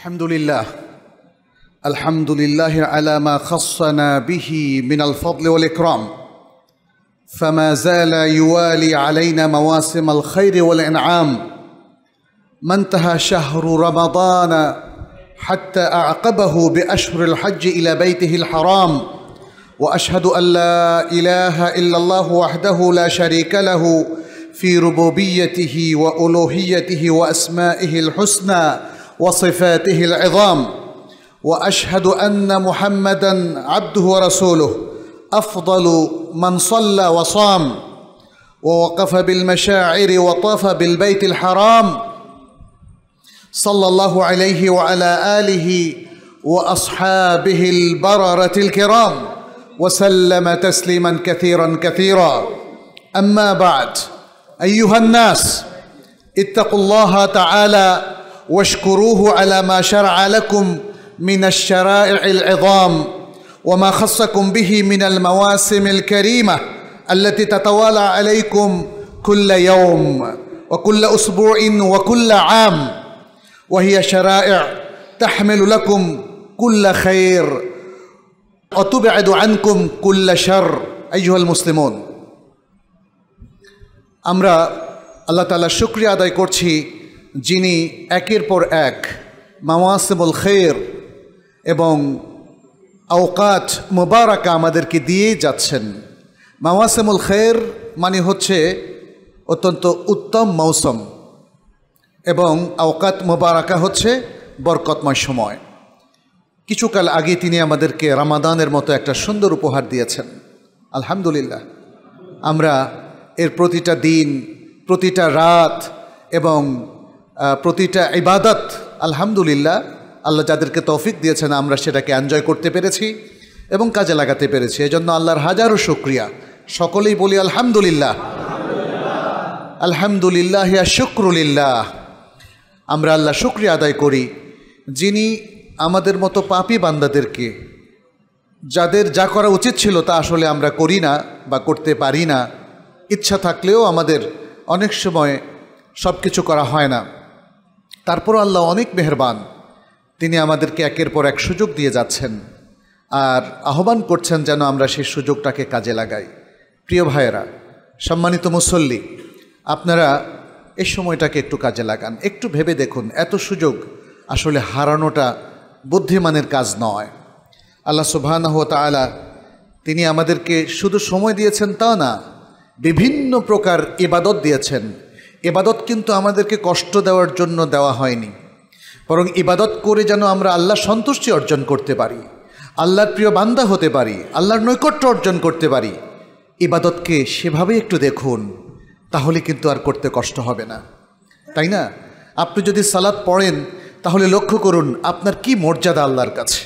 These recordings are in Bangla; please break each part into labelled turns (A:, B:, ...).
A: الحمد لله الحمد لله على ما خصنا به من الفضل والاكرام فما زال يوالي علينا مواسم الخير والانعام ما انتهى شهر رمضان حتى اعقبه باشهر الحج الى بيته الحرام واشهد ان لا اله الا الله وحده لا شريك له في ربوبيته والوهيته واسمائه الحسنى وصفاته العظام واشهد ان محمدا عبده ورسوله افضل من صلى وصام ووقف بالمشاعر وطاف بالبيت الحرام صلى الله عليه وعلى اله واصحابه البرره الكرام وسلم تسليما كثيرا كثيرا اما بعد ايها الناس اتقوا الله تعالى واشكروه على ما شرع لكم من الشرائع العظام وما خصكم به من المواسم الكريمه التي تتوالى عليكم كل يوم وكل اسبوع وكل عام وهي شرائع تحمل لكم كل خير وتبعد عنكم كل شر ايها المسلمون امرا الله تعالى শুক্রিয়া আদায় করছি যিনি একের পর এক মামাসেবল খের এবং আওকাত মোবারকা আমাদেরকে দিয়েই যাচ্ছেন মাওয়াসেমুল খের মানে হচ্ছে অত্যন্ত উত্তম মৌসুম এবং আওকাত মোবারকা হচ্ছে বরকতময় সময় কিছুকাল আগে তিনি আমাদেরকে রামাদানের মতো একটা সুন্দর উপহার দিয়েছেন আলহামদুলিল্লাহ আমরা এর প্রতিটা দিন প্রতিটা রাত এবং প্রতিটা ইবাদত আলহামদুলিল্লাহ আল্লাহ যাদেরকে তৌফিক দিয়েছেন আমরা সেটাকে এনজয় করতে পেরেছি এবং কাজে লাগাতে পেরেছি এজন্য আল্লাহর হাজারো শুক্রিয়া সকলেই বলি আলহামদুলিল্লাহ আলহামদুলিল্লাহ ইয়া শুক্রুলিল্লাহ আমরা আল্লাহ শুক্রিয়া আদায় করি যিনি আমাদের মতো পাপি বান্দাদেরকে যাদের যা করা উচিত ছিল তা আসলে আমরা করি না বা করতে পারি না ইচ্ছা থাকলেও আমাদের অনেক সময় সব কিছু করা হয় না তারপর আল্লাহ অনেক মেহরবান তিনি আমাদেরকে একের পর এক সুযোগ দিয়ে যাচ্ছেন আর আহ্বান করছেন যেন আমরা সেই সুযোগটাকে কাজে লাগাই প্রিয় ভাইয়েরা সম্মানিত মুসল্লি আপনারা এই সময়টাকে একটু কাজে লাগান একটু ভেবে দেখুন এত সুযোগ আসলে হারানোটা বুদ্ধিমানের কাজ নয় আল্লাহ সুবাহ তালা তিনি আমাদেরকে শুধু সময় দিয়েছেন তা না বিভিন্ন প্রকার ইবাদত দিয়েছেন এবাদত কিন্তু আমাদেরকে কষ্ট দেওয়ার জন্য দেওয়া হয়নি বরং ইবাদত করে যেন আমরা আল্লাহ সন্তুষ্টি অর্জন করতে পারি আল্লাহর প্রিয় বান্দা হতে পারি আল্লাহর নৈকট্য অর্জন করতে পারি ইবাদতকে সেভাবে একটু দেখুন তাহলে কিন্তু আর করতে কষ্ট হবে না তাই না আপনি যদি সালাদ পড়েন তাহলে লক্ষ্য করুন আপনার কি মর্যাদা আল্লাহর কাছে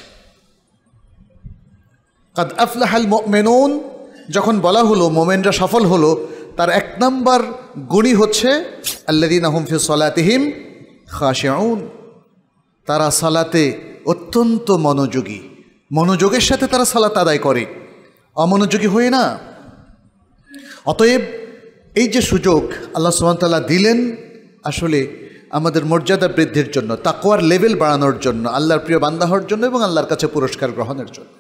A: কাদ আফলাহাল মেনুন যখন বলা হলো মোমেনরা সফল হলো তার এক নম্বর গুণী হচ্ছে আল্লাদিন আহমফি সলাতিহিম খাশিয়াউন তারা সালাতে অত্যন্ত মনোযোগী মনোযোগের সাথে তারা সালাত আদায় করে অমনোযোগী হয়ে না অতএব এই যে সুযোগ আল্লাহ সুমতাল্লাহ দিলেন আসলে আমাদের মর্যাদা বৃদ্ধির জন্য তাকোয়ার লেভেল বাড়ানোর জন্য আল্লাহর প্রিয় বান্দা হওয়ার জন্য এবং আল্লাহর কাছে পুরস্কার গ্রহণের জন্য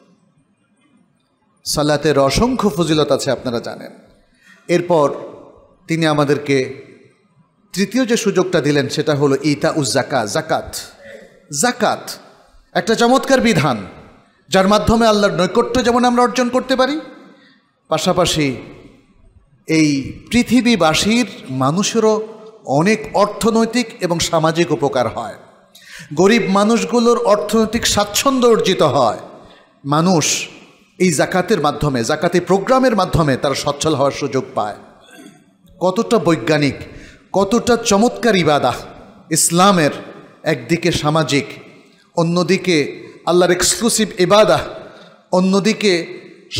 A: সালাতের অসংখ্য ফজিলত আছে আপনারা জানেন এরপর তিনি আমাদেরকে তৃতীয় যে সুযোগটা দিলেন সেটা হলো ইতা উজ জাকা জাকাত জাকাত একটা চমৎকার বিধান যার মাধ্যমে আল্লাহর নৈকট্য যেমন আমরা অর্জন করতে পারি পাশাপাশি এই পৃথিবীবাসীর মানুষেরও অনেক অর্থনৈতিক এবং সামাজিক উপকার হয় গরিব মানুষগুলোর অর্থনৈতিক স্বাচ্ছন্দ্য অর্জিত হয় মানুষ এই জাকাতের মাধ্যমে জাকাতে প্রোগ্রামের মাধ্যমে তারা সচ্ছল হওয়ার সুযোগ পায় কতটা বৈজ্ঞানিক কতটা চমৎকার ইবাদা ইসলামের একদিকে সামাজিক অন্যদিকে আল্লাহর এক্সক্লুসিভ ইবাদা অন্যদিকে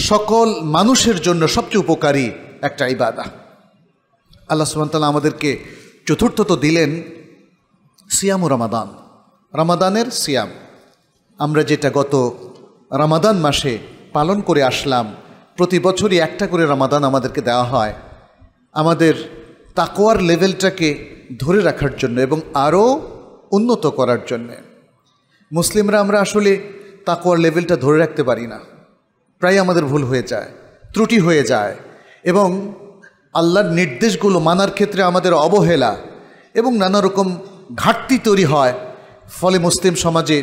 A: সকল মানুষের জন্য সবচেয়ে উপকারী একটা ইবাদা আল্লাহ তালা আমাদেরকে চতুর্থ তো দিলেন সিয়াম ও রামাদান রামাদানের সিয়াম আমরা যেটা গত রামাদান মাসে পালন করে আসলাম প্রতি বছরই একটা করে রামাদান আমাদেরকে দেওয়া হয় আমাদের তাকোয়ার লেভেলটাকে ধরে রাখার জন্য এবং আরও উন্নত করার জন্যে মুসলিমরা আমরা আসলে তাকোয়ার লেভেলটা ধরে রাখতে পারি না প্রায় আমাদের ভুল হয়ে যায় ত্রুটি হয়ে যায় এবং আল্লাহর নির্দেশগুলো মানার ক্ষেত্রে আমাদের অবহেলা এবং নানা রকম ঘাটতি তৈরি হয় ফলে মুসলিম সমাজে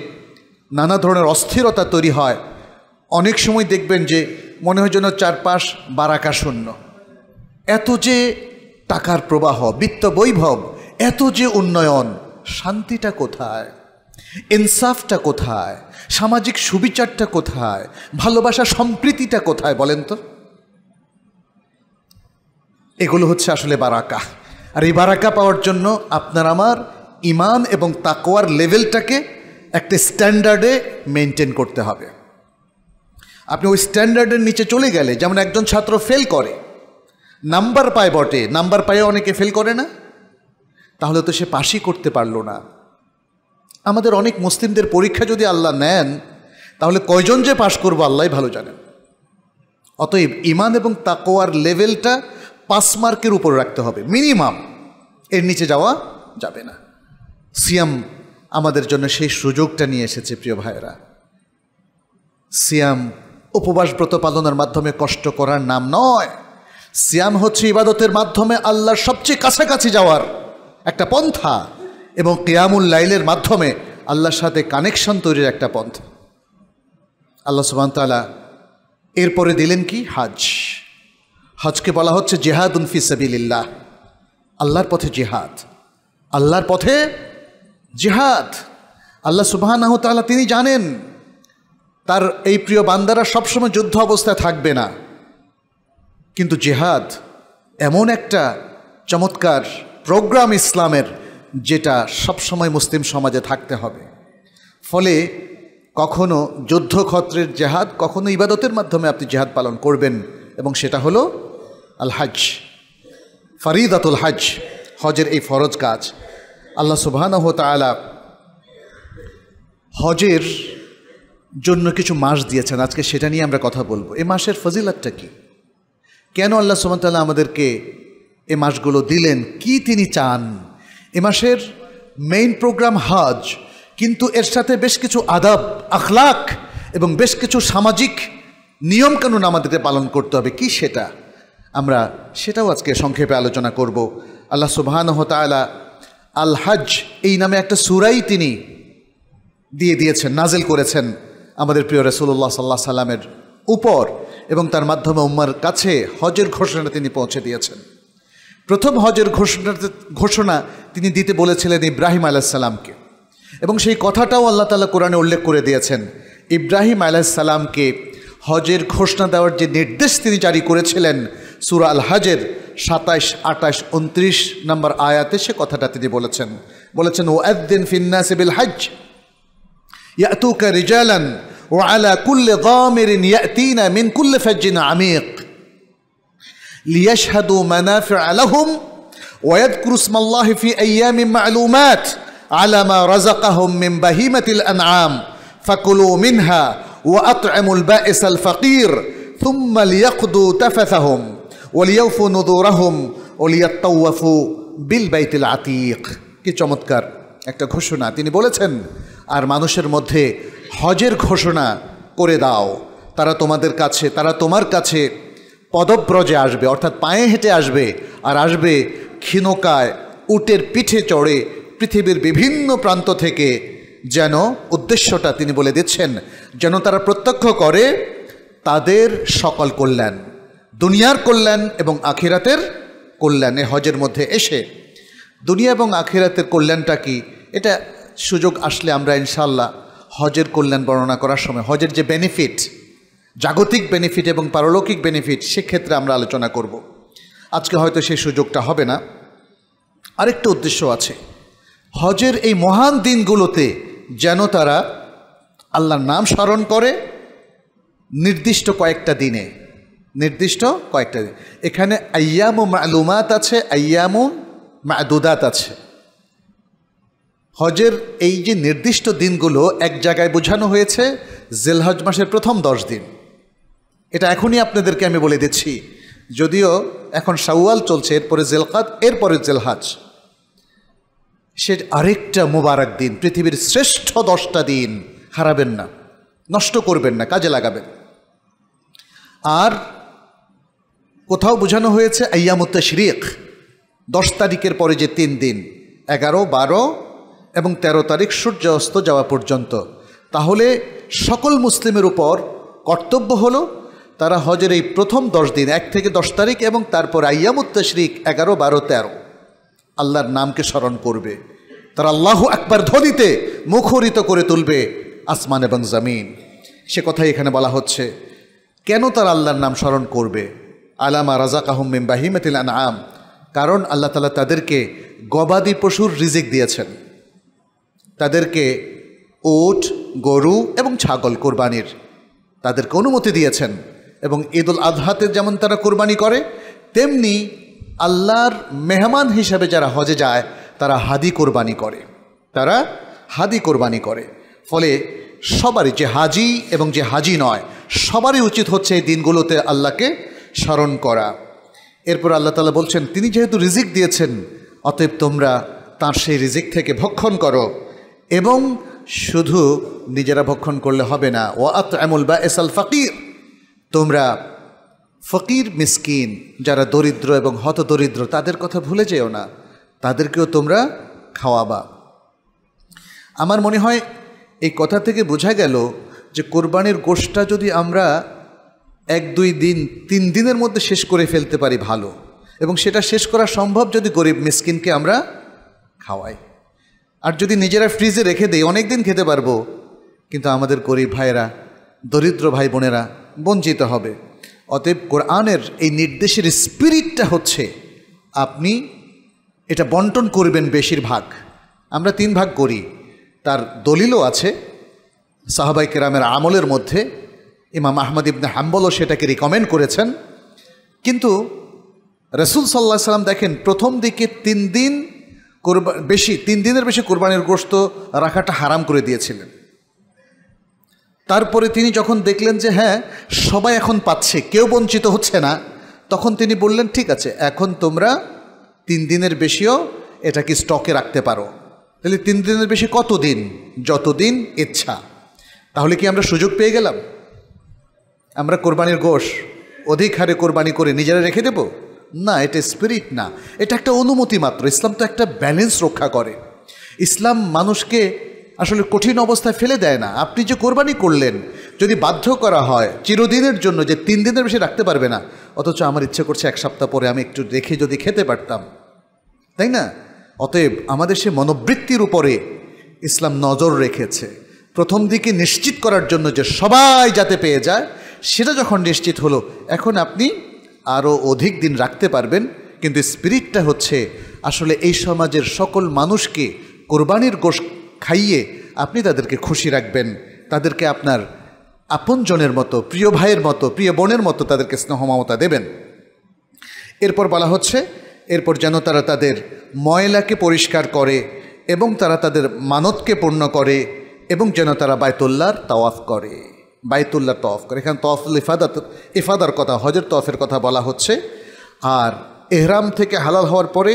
A: নানা ধরনের অস্থিরতা তৈরি হয় অনেক সময় দেখবেন যে মনে হয় যেন চারপাশ বারাকা শূন্য এত যে টাকার প্রবাহ বিত্ত বৈভব এত যে উন্নয়ন শান্তিটা কোথায় ইনসাফটা কোথায় সামাজিক সুবিচারটা কোথায় ভালোবাসা সম্প্রীতিটা কোথায় বলেন তো এগুলো হচ্ছে আসলে বারাকা আর এই বারাকা পাওয়ার জন্য আপনার আমার ইমান এবং তাকোয়ার লেভেলটাকে একটা স্ট্যান্ডার্ডে মেনটেন করতে হবে আপনি ওই স্ট্যান্ডার্ডের নিচে চলে গেলে যেমন একজন ছাত্র ফেল করে নাম্বার পায় বটে নাম্বার পায়ে অনেকে ফেল করে না তাহলে তো সে পাশই করতে পারল না আমাদের অনেক মুসলিমদের পরীক্ষা যদি আল্লাহ নেন তাহলে কয়জন যে পাশ করবো আল্লাহ ভালো জানেন অতএব ইমান এবং তাকোয়ার লেভেলটা পাস মার্কের উপর রাখতে হবে মিনিমাম এর নিচে যাওয়া যাবে না সিয়াম আমাদের জন্য সেই সুযোগটা নিয়ে এসেছে প্রিয় ভাইরা সিয়াম উপবাস ব্রত পালনের মাধ্যমে কষ্ট করার নাম নয় সিয়াম হচ্ছে ইবাদতের মাধ্যমে আল্লাহর সবচেয়ে কাছাকাছি যাওয়ার একটা পন্থা এবং কেয়ামুল লাইলের মাধ্যমে আল্লাহর সাথে কানেকশন তৈরির একটা পন্থ আল্লাহ সুবাহতালা এরপরে দিলেন কি হাজ হজকে বলা হচ্ছে জেহাদ উনফি সাবিল্লাহ আল্লাহর পথে জেহাদ আল্লাহর পথে জেহাদ আল্লাহ সুবাহ তিনি জানেন তার এই প্রিয় বান্দারা সবসময় যুদ্ধ অবস্থায় থাকবে না কিন্তু জেহাদ এমন একটা চমৎকার প্রোগ্রাম ইসলামের যেটা সবসময় মুসলিম সমাজে থাকতে হবে ফলে কখনো যুদ্ধক্ষত্রের জেহাদ কখনো ইবাদতের মাধ্যমে আপনি জেহাদ পালন করবেন এবং সেটা হলো আল হাজ আতুল হাজ হজের এই ফরজ কাজ আল্লাহ সুবাহান তালা হজের জন্য কিছু মাস দিয়েছেন আজকে সেটা নিয়ে আমরা কথা বলবো এ মাসের ফজিলাতটা কি কেন আল্লাহ সুমতাল্লাহ আমাদেরকে এ মাসগুলো দিলেন কি তিনি চান এ মাসের মেইন প্রোগ্রাম হজ কিন্তু এর সাথে বেশ কিছু আদাব আখলাক এবং বেশ কিছু সামাজিক নিয়মকানুন আমাদেরকে পালন করতে হবে কি সেটা আমরা সেটাও আজকে সংক্ষেপে আলোচনা করব আল্লাহ সুবাহান হতালা আল হাজ এই নামে একটা সুরাই তিনি দিয়ে দিয়েছেন নাজেল করেছেন আমাদের প্রিয় রসুল্লাহ সাল্লাহ সাল্লামের উপর এবং তার মাধ্যমে উম্মার কাছে হজের ঘোষণা তিনি পৌঁছে দিয়েছেন প্রথম হজের ঘোষণা ঘোষণা তিনি দিতে বলেছিলেন ইব্রাহিম আলাইসাল্লামকে এবং সেই কথাটাও আল্লাহ তালা কোরআনে উল্লেখ করে দিয়েছেন ইব্রাহিম আলাইসাল্লামকে হজের ঘোষণা দেওয়ার যে নির্দেশ তিনি জারি করেছিলেন সুরা আল হাজের সাতাইশ আঠাশ উনত্রিশ নম্বর আয়াতে সে কথাটা তিনি বলেছেন বলেছেন ও এদ্দিন ফিন্নাসিবিল হাজ ইয়াতুকা রিজালান وعلى كل ضامر يأتينا من كل فج عميق ليشهدوا منافع لهم ويذكروا اسم الله في أيام معلومات على ما رزقهم من بهيمة الأنعام فكلوا منها وأطعموا البائس الفقير ثم ليقضوا تفثهم وليوفوا نذورهم وليطوفوا بالبيت العتيق كي চমৎকার একটা ঘোষণা তিনি বলেছেন আর মানুষের মধ্যে হজের ঘোষণা করে দাও তারা তোমাদের কাছে তারা তোমার কাছে পদব্রজে আসবে অর্থাৎ পায়ে হেঁটে আসবে আর আসবে ক্ষীণকায় উটের পিঠে চড়ে পৃথিবীর বিভিন্ন প্রান্ত থেকে যেন উদ্দেশ্যটা তিনি বলে দিচ্ছেন যেন তারা প্রত্যক্ষ করে তাদের সকল কল্যাণ দুনিয়ার কল্যাণ এবং আখিরাতের কল্যাণে হজের মধ্যে এসে দুনিয়া এবং আখিরাতের কল্যাণটা কি এটা সুযোগ আসলে আমরা ইনশাল্লাহ হজের কল্যাণ বর্ণনা করার সময় হজের যে বেনিফিট জাগতিক বেনিফিট এবং পারলৌকিক বেনিফিট সেক্ষেত্রে আমরা আলোচনা করব আজকে হয়তো সেই সুযোগটা হবে না আরেকটা উদ্দেশ্য আছে হজের এই মহান দিনগুলোতে যেন তারা আল্লাহর নাম স্মরণ করে নির্দিষ্ট কয়েকটা দিনে নির্দিষ্ট কয়েকটা দিন এখানে আয়ামু মালুমাত আছে আয়ামু দুদাত আছে হজের এই যে নির্দিষ্ট দিনগুলো এক জায়গায় বোঝানো হয়েছে জেলহজ মাসের প্রথম দশ দিন এটা এখনই আপনাদেরকে আমি বলে দিচ্ছি যদিও এখন শাওয়াল চলছে এরপরে জেলকাত এরপরে জেলহাজ সে আরেকটা মোবারক দিন পৃথিবীর শ্রেষ্ঠ দশটা দিন হারাবেন না নষ্ট করবেন না কাজে লাগাবেন আর কোথাও বোঝানো হয়েছে আয়ামুত্তা শিরিক দশ তারিখের পরে যে তিন দিন এগারো বারো এবং ১৩ তারিখ সূর্যাস্ত যাওয়া পর্যন্ত তাহলে সকল মুসলিমের উপর কর্তব্য হলো তারা হজের এই প্রথম দশ দিন এক থেকে দশ তারিখ এবং তারপর আয়ামুত্তাশরিক এগারো বারো তেরো আল্লাহর নামকে স্মরণ করবে তারা আল্লাহ একবার ধ্বনিতে মুখরিত করে তুলবে আসমান এবং জামিন সে কথাই এখানে বলা হচ্ছে কেন তারা আল্লাহর নাম স্মরণ করবে আলামা রাজাক আহমিম বাহিমতিল আন আম কারণ আল্লাহ তালা তাদেরকে গবাদি পশুর রিজিক দিয়েছেন তাদেরকে ওট গরু এবং ছাগল কোরবানির তাদেরকে অনুমতি দিয়েছেন এবং ঈদ উল আজহাতে যেমন তারা কোরবানি করে তেমনি আল্লাহর মেহমান হিসাবে যারা হজে যায় তারা হাদি কোরবানি করে তারা হাদি কোরবানি করে ফলে সবারই যে হাজি এবং যে হাজি নয় সবারই উচিত হচ্ছে এই দিনগুলোতে আল্লাহকে স্মরণ করা এরপর আল্লাহ তালা বলছেন তিনি যেহেতু রিজিক দিয়েছেন অতএব তোমরা তাঁর সেই রিজিক থেকে ভক্ষণ করো এবং শুধু নিজেরা ভক্ষণ করলে হবে না ও আত বা এসাল ফকির তোমরা ফকির মিসকিন যারা দরিদ্র এবং হত দরিদ্র তাদের কথা ভুলে যেও না তাদেরকেও তোমরা খাওয়াবা আমার মনে হয় এই কথা থেকে বোঝা গেল যে কোরবানির গোষ্ঠটা যদি আমরা এক দুই দিন তিন দিনের মধ্যে শেষ করে ফেলতে পারি ভালো এবং সেটা শেষ করা সম্ভব যদি গরিব মিসকিনকে আমরা খাওয়াই আর যদি নিজেরা ফ্রিজে রেখে দেই অনেক দিন খেতে পারবো কিন্তু আমাদের গরিব ভাইয়েরা দরিদ্র ভাই বোনেরা বঞ্চিত হবে অতএব কোরআনের এই নির্দেশের স্পিরিটটা হচ্ছে আপনি এটা বন্টন করবেন বেশিরভাগ আমরা তিন ভাগ করি তার দলিলও আছে সাহাবাই কেরামের আমলের মধ্যে ইমাম আহমদ ইবনে হাম্বলও সেটাকে রিকমেন্ড করেছেন কিন্তু রসুল সাল্লাহ সাল্লাম দেখেন প্রথম দিকে তিন দিন কোরবা বেশি তিন দিনের বেশি কোরবানির গোস্ত রাখাটা হারাম করে দিয়েছিলেন তারপরে তিনি যখন দেখলেন যে হ্যাঁ সবাই এখন পাচ্ছে কেউ বঞ্চিত হচ্ছে না তখন তিনি বললেন ঠিক আছে এখন তোমরা তিন দিনের বেশিও এটাকে স্টকে রাখতে পারো তাহলে তিন দিনের বেশি কত দিন যতদিন ইচ্ছা তাহলে কি আমরা সুযোগ পেয়ে গেলাম আমরা কোরবানির গোষ অধিক হারে কোরবানি করে নিজেরা রেখে দেবো না এটা স্পিরিট না এটা একটা অনুমতি মাত্র ইসলাম তো একটা ব্যালেন্স রক্ষা করে ইসলাম মানুষকে আসলে কঠিন অবস্থায় ফেলে দেয় না আপনি যে কোরবানি করলেন যদি বাধ্য করা হয় চিরদিনের জন্য যে তিন দিনের বেশি রাখতে পারবে না অথচ আমার ইচ্ছে করছে এক সপ্তাহ পরে আমি একটু দেখে যদি খেতে পারতাম তাই না অতএব আমাদের সে মনোবৃত্তির উপরে ইসলাম নজর রেখেছে প্রথম দিকে নিশ্চিত করার জন্য যে সবাই যাতে পেয়ে যায় সেটা যখন নিশ্চিত হলো এখন আপনি আরও অধিক দিন রাখতে পারবেন কিন্তু স্পিরিটটা হচ্ছে আসলে এই সমাজের সকল মানুষকে কোরবানির গোষ খাইয়ে আপনি তাদেরকে খুশি রাখবেন তাদেরকে আপনার আপনজনের মতো প্রিয় ভাইয়ের মতো প্রিয় বোনের মতো তাদেরকে স্নেহ মমতা দেবেন এরপর বলা হচ্ছে এরপর যেন তারা তাদের ময়লাকে পরিষ্কার করে এবং তারা তাদের মানতকে পূর্ণ করে এবং যেন তারা বায়তুল্লার তাওয়াফ করে বাইতুল্লাহ তফ করে এখানে তফুল ইফাদাত ইফাদার কথা হজের তফের কথা বলা হচ্ছে আর এহরাম থেকে হালাল হওয়ার পরে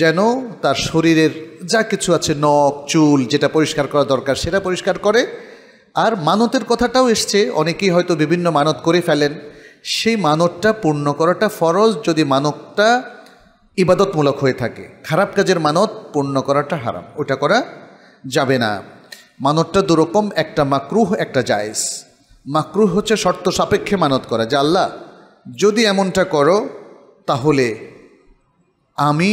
A: যেন তার শরীরের যা কিছু আছে নখ চুল যেটা পরিষ্কার করা দরকার সেটা পরিষ্কার করে আর মানতের কথাটাও এসছে অনেকেই হয়তো বিভিন্ন মানত করে ফেলেন সেই মানতটা পূর্ণ করাটা ফরজ যদি মানতটা ইবাদতমূলক হয়ে থাকে খারাপ কাজের মানত পূর্ণ করাটা হারাম ওটা করা যাবে না মানতটা দুরকম একটা মাকরুহ একটা জায়েজ মাকরুহ হচ্ছে শর্ত সাপেক্ষে মানত করা যে আল্লাহ যদি এমনটা করো তাহলে আমি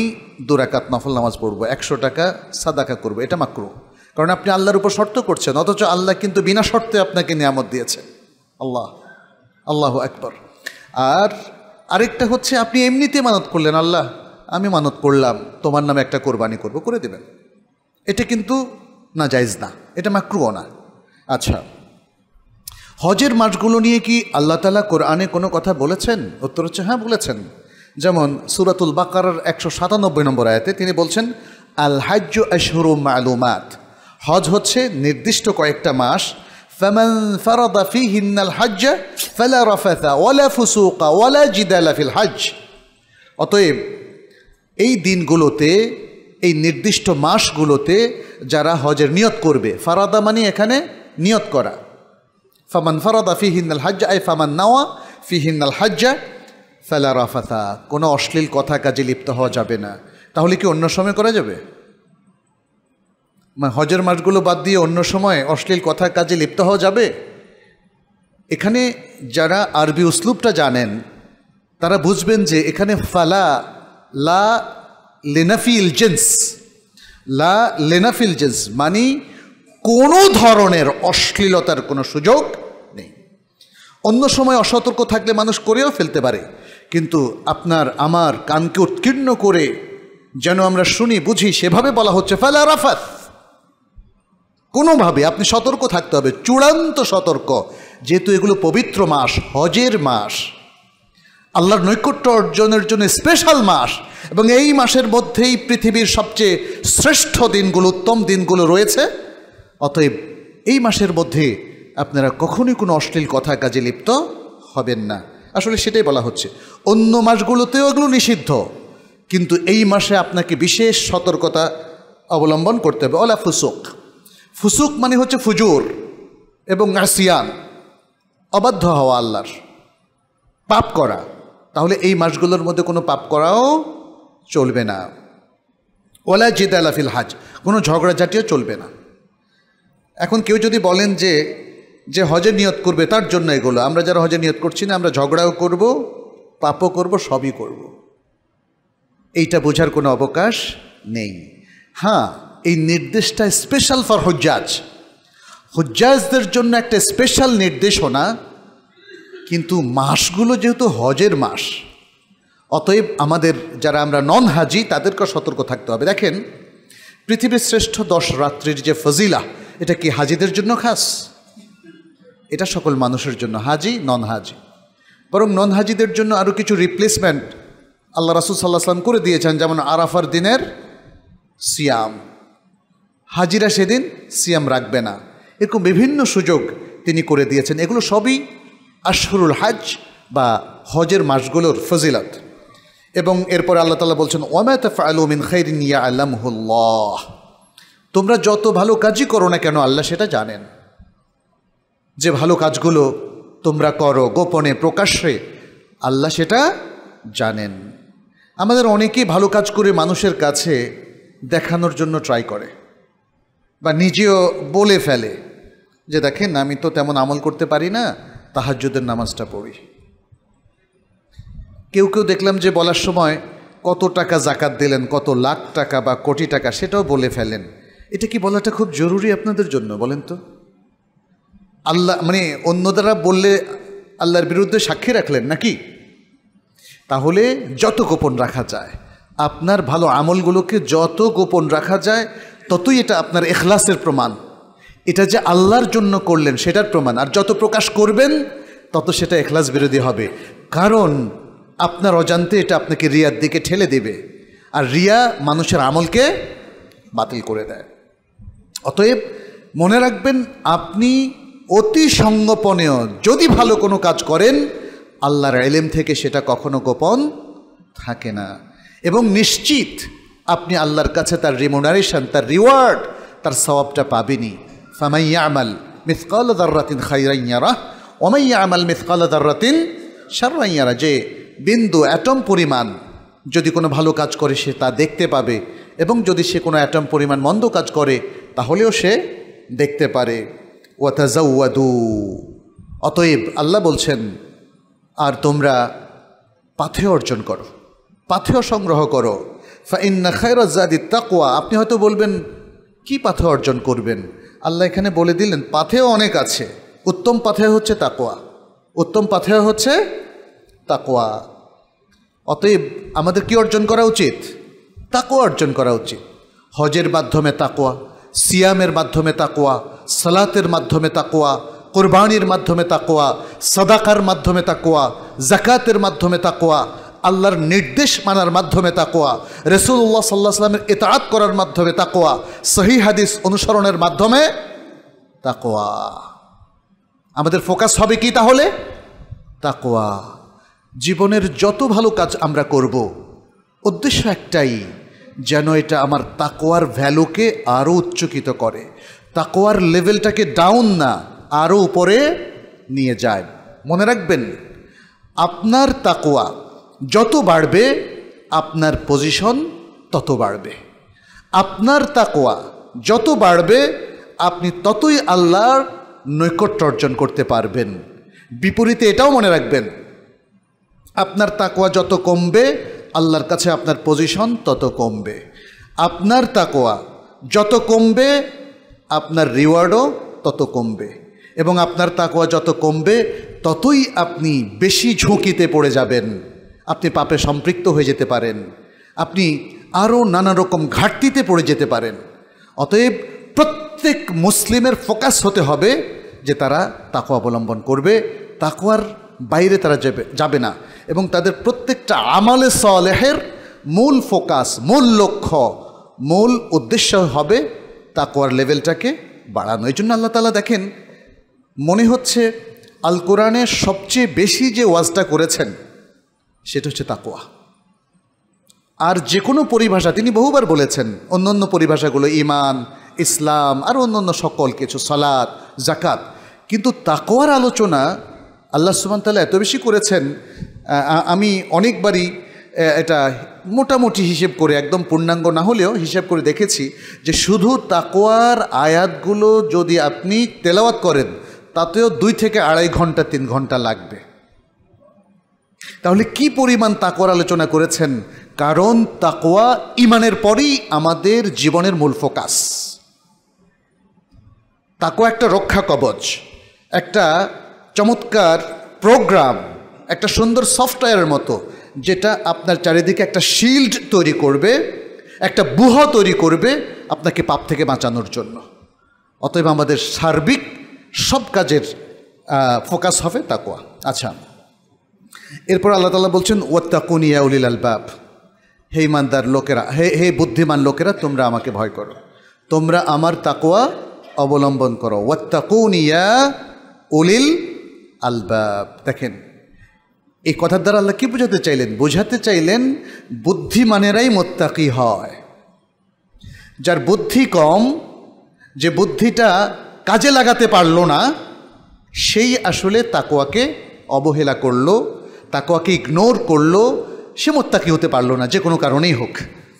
A: দুরাকাত নফল নামাজ পড়ব একশো টাকা সাদাকা করবো এটা মাকরুহ কারণ আপনি আল্লাহর উপর শর্ত করছেন অথচ আল্লাহ কিন্তু বিনা শর্তে আপনাকে নিয়ামত দিয়েছে আল্লাহ আল্লাহ একবার আর আরেকটা হচ্ছে আপনি এমনিতে মানত করলেন আল্লাহ আমি মানত করলাম তোমার নামে একটা কোরবানি করব করে দেবেন এটা কিন্তু না জায়জ না এটা মাকরুও না আচ্ছা হজের মাসগুলো নিয়ে কি আল্লাহ তালা কোরআনে কোনো কথা বলেছেন উত্তর হচ্ছে হ্যাঁ বলেছেন যেমন সুরাতুল বাকারার একশো সাতানব্বই নম্বর আয়াতে তিনি বলছেন আল হাজ আশহরু মালুমাত হজ হচ্ছে নির্দিষ্ট কয়েকটা মাস فمن فرض فيهن الحج فلا رفث ولا فسوق ولا جدال في الحج অতএব এই দিনগুলোতে এই নির্দিষ্ট মাসগুলোতে যারা হজের নিয়ত করবে ফারাদা মানে এখানে নিয়ত করা ফামান ফরাদা হিন্দাল হাজ্জা আই ফামান নাওয়া ফিহিনাল হাজ্জা ফেলা রাফাতা কোনো অশ্লীল কথা কাজে লিপ্ত হওয়া যাবে না তাহলে কি অন্য সময় করা যাবে মানে হজের মাসগুলো বাদ দিয়ে অন্য সময় অশ্লীল কথা কাজে লিপ্ত হওয়া যাবে এখানে যারা আরবি উসলুপটা জানেন তারা বুঝবেন যে এখানে ফালা লা লেনাফিল জেন্স লা লেনাফিল জেন্স মানে কোনো ধরনের অশ্লীলতার কোনো সুযোগ অন্য সময় অসতর্ক থাকলে মানুষ করেও ফেলতে পারে কিন্তু আপনার আমার কানকে উৎকীর্ণ করে যেন আমরা শুনি বুঝি সেভাবে বলা হচ্ছে ফেলা রাফাত কোনোভাবে আপনি সতর্ক থাকতে হবে চূড়ান্ত সতর্ক যেহেতু এগুলো পবিত্র মাস হজের মাস আল্লাহর নৈকট্য অর্জনের জন্য স্পেশাল মাস এবং এই মাসের মধ্যেই পৃথিবীর সবচেয়ে শ্রেষ্ঠ দিনগুলো উত্তম দিনগুলো রয়েছে অতএব এই মাসের মধ্যে আপনারা কখনোই কোনো অশ্লীল কথা কাজে লিপ্ত হবেন না আসলে সেটাই বলা হচ্ছে অন্য মাসগুলোতেও এগুলো নিষিদ্ধ কিন্তু এই মাসে আপনাকে বিশেষ সতর্কতা অবলম্বন করতে হবে অলা ফুসুক ফুসুক মানে হচ্ছে ফুজুর এবং আসিয়ান অবাধ্য হওয়া আল্লাহর পাপ করা তাহলে এই মাসগুলোর মধ্যে কোনো পাপ করাও চলবে না ওলা জিদ আলাফিল হাজ কোনো ঝগড়া জাতীয় চলবে না এখন কেউ যদি বলেন যে যে হজে নিয়ত করবে তার জন্য এগুলো আমরা যারা হজে নিয়ত করছি না আমরা ঝগড়াও করব পাপও করব সবই করব। এইটা বোঝার কোনো অবকাশ নেই হ্যাঁ এই নির্দেশটা স্পেশাল ফর হজ্জাজ হজ্জাজদের জন্য একটা স্পেশাল নির্দেশনা কিন্তু মাসগুলো যেহেতু হজের মাস অতএব আমাদের যারা আমরা নন হাজি তাদেরকেও সতর্ক থাকতে হবে দেখেন পৃথিবীর শ্রেষ্ঠ দশ রাত্রির যে ফজিলা এটা কি হাজিদের জন্য খাস এটা সকল মানুষের জন্য হাজি নন হাজি বরং নন হাজিদের জন্য আরও কিছু রিপ্লেসমেন্ট আল্লাহ রাসুল সাল্লাহ সাল্লাম করে দিয়েছেন যেমন আরাফার দিনের সিয়াম হাজিরা সেদিন সিয়াম রাখবে না এরকম বিভিন্ন সুযোগ তিনি করে দিয়েছেন এগুলো সবই আশহরুল হাজ বা হজের মাসগুলোর ফজিলত এবং এরপর আল্লাহ তালা বলছেন ওমা তফা আলমিন খৈরিন ইয়া আল্লাহ তোমরা যত ভালো কাজই করো না কেন আল্লাহ সেটা জানেন যে ভালো কাজগুলো তোমরা করো গোপনে প্রকাশ্যে আল্লাহ সেটা জানেন আমাদের অনেকেই ভালো কাজ করে মানুষের কাছে দেখানোর জন্য ট্রাই করে বা নিজেও বলে ফেলে যে দেখেন আমি তো তেমন আমল করতে পারি না তাহাজ্যদের নামাজটা পড়ি কেউ কেউ দেখলাম যে বলার সময় কত টাকা জাকাত দিলেন কত লাখ টাকা বা কোটি টাকা সেটাও বলে ফেলেন এটা কি বলাটা খুব জরুরি আপনাদের জন্য বলেন তো আল্লাহ মানে অন্যদারা বললে আল্লাহর বিরুদ্ধে সাক্ষী রাখলেন নাকি তাহলে যত গোপন রাখা যায় আপনার ভালো আমলগুলোকে যত গোপন রাখা যায় ততই এটা আপনার এখলাসের প্রমাণ এটা যে আল্লাহর জন্য করলেন সেটার প্রমাণ আর যত প্রকাশ করবেন তত সেটা এখলাস বিরোধী হবে কারণ আপনার অজান্তে এটা আপনাকে রিয়ার দিকে ঠেলে দেবে আর রিয়া মানুষের আমলকে বাতিল করে দেয় অতএব মনে রাখবেন আপনি অতি সঙ্গপনীয় যদি ভালো কোনো কাজ করেন আল্লাহর এলেম থেকে সেটা কখনো গোপন থাকে না এবং নিশ্চিত আপনি আল্লাহর কাছে তার রিমোনারেশন তার রিওয়ার্ড তার সবাবটা পাবেনি ফামাইয়া আমাল মিসকাল দার্রাতিন খাইরাইয়ারা অমাইয়া আমাল মিসকাল দার্রাতিন সারাইয়ারা যে বিন্দু অ্যাটম পরিমাণ যদি কোনো ভালো কাজ করে সে তা দেখতে পাবে এবং যদি সে কোনো অ্যাটম পরিমাণ মন্দ কাজ করে তাহলেও সে দেখতে পারে ওয়াতাজাউয়াদু অতএব আল্লাহ বলছেন আর তোমরা পাথে অর্জন করো পাথেয় সংগ্রহ করো ফাইন্না খায়রাজাদি তাকুয়া আপনি হয়তো বলবেন কি পাথে অর্জন করবেন আল্লাহ এখানে বলে দিলেন পাথেয় অনেক আছে উত্তম পাথে হচ্ছে তাকোয়া উত্তম পাথে হচ্ছে তাকোয়া অতএব আমাদের কি অর্জন করা উচিত তাকোয়া অর্জন করা উচিত হজের মাধ্যমে তাকোয়া সিয়ামের মাধ্যমে তাকোয়া সালাতের মাধ্যমে তাকোয়া কোরবানির মাধ্যমে তাকোয়া সাদাকার মাধ্যমে তাকোয়া জাকাতের মাধ্যমে তাকোয়া আল্লাহর নির্দেশ মানার মাধ্যমে তাকোয়া রসুল্লাহ সাল্লাহ সাল্লামের এতাত করার মাধ্যমে তাকোয়া সহি হাদিস অনুসরণের মাধ্যমে তাকোয়া আমাদের ফোকাস হবে কি তাহলে তাকোয়া জীবনের যত ভালো কাজ আমরা করব উদ্দেশ্য একটাই যেন এটা আমার তাকোয়ার ভ্যালুকে আরও উচ্চকিত করে তাকোয়ার লেভেলটাকে ডাউন না আরও উপরে নিয়ে যায় মনে রাখবেন আপনার তাকোয়া যত বাড়বে আপনার পজিশন তত বাড়বে আপনার তাকোয়া যত বাড়বে আপনি ততই আল্লাহর নৈকট্য অর্জন করতে পারবেন বিপরীতে এটাও মনে রাখবেন আপনার তাকোয়া যত কমবে আল্লাহর কাছে আপনার পজিশন তত কমবে আপনার তাকোয়া যত কমবে আপনার রিওয়ার্ডও তত কমবে এবং আপনার তাকুয়া যত কমবে ততই আপনি বেশি ঝুঁকিতে পড়ে যাবেন আপনি পাপে সম্পৃক্ত হয়ে যেতে পারেন আপনি আরও নানা রকম ঘাটতিতে পড়ে যেতে পারেন অতএব প্রত্যেক মুসলিমের ফোকাস হতে হবে যে তারা তাকুয়া অবলম্বন করবে তাকুয়ার বাইরে তারা যাবে যাবে না এবং তাদের প্রত্যেকটা আমালে সলেহের মূল ফোকাস মূল লক্ষ্য মূল উদ্দেশ্য হবে তাকোয়ার লেভেলটাকে বাড়ানো এই জন্য আল্লাহ তালা দেখেন মনে হচ্ছে আল কোরআনের সবচেয়ে বেশি যে ওয়াজটা করেছেন সেটা হচ্ছে তাকোয়া আর যে কোনো পরিভাষা তিনি বহুবার বলেছেন অন্য অন্য পরিভাষাগুলো ইমান ইসলাম আর অন্য অন্য সকল কিছু সালাদ জাকাত কিন্তু তাকোয়ার আলোচনা আল্লাহ সুবান তাল্লাহ এত বেশি করেছেন আমি অনেকবারই এটা মোটামুটি হিসেব করে একদম পূর্ণাঙ্গ না হলেও হিসেব করে দেখেছি যে শুধু তাকোয়ার আয়াতগুলো যদি আপনি তেলাওয়াত করেন তাতেও দুই থেকে আড়াই ঘন্টা তিন ঘন্টা লাগবে তাহলে কি পরিমাণ তাকোয়ার আলোচনা করেছেন কারণ তাকোয়া ইমানের পরেই আমাদের জীবনের মূল ফোকাস তাকোয়া একটা রক্ষা কবচ একটা চমৎকার প্রোগ্রাম একটা সুন্দর সফটওয়্যারের মতো যেটা আপনার চারিদিকে একটা শিল্ড তৈরি করবে একটা বুহ তৈরি করবে আপনাকে পাপ থেকে বাঁচানোর জন্য অতএব আমাদের সার্বিক সব কাজের ফোকাস হবে তাকোয়া আচ্ছা এরপর আল্লাহ তালা বলছেন ওয়াত্তাকুনিয়া উলিল আলবাব হে ইমানদার লোকেরা হে হে বুদ্ধিমান লোকেরা তোমরা আমাকে ভয় করো তোমরা আমার তাকোয়া অবলম্বন করো ওয়াত্তাকুনিয়া উলিল আলবাব দেখেন এই কথার দ্বারা আল্লাহ কী বোঝাতে চাইলেন বোঝাতে চাইলেন বুদ্ধিমানেরাই মোত্তাকি হয় যার বুদ্ধি কম যে বুদ্ধিটা কাজে লাগাতে পারল না সেই আসলে তাকোয়াকে অবহেলা করল তাকোয়াকে ইগনোর করল সে মোত্তাকি হতে পারল না যে কোনো কারণেই হোক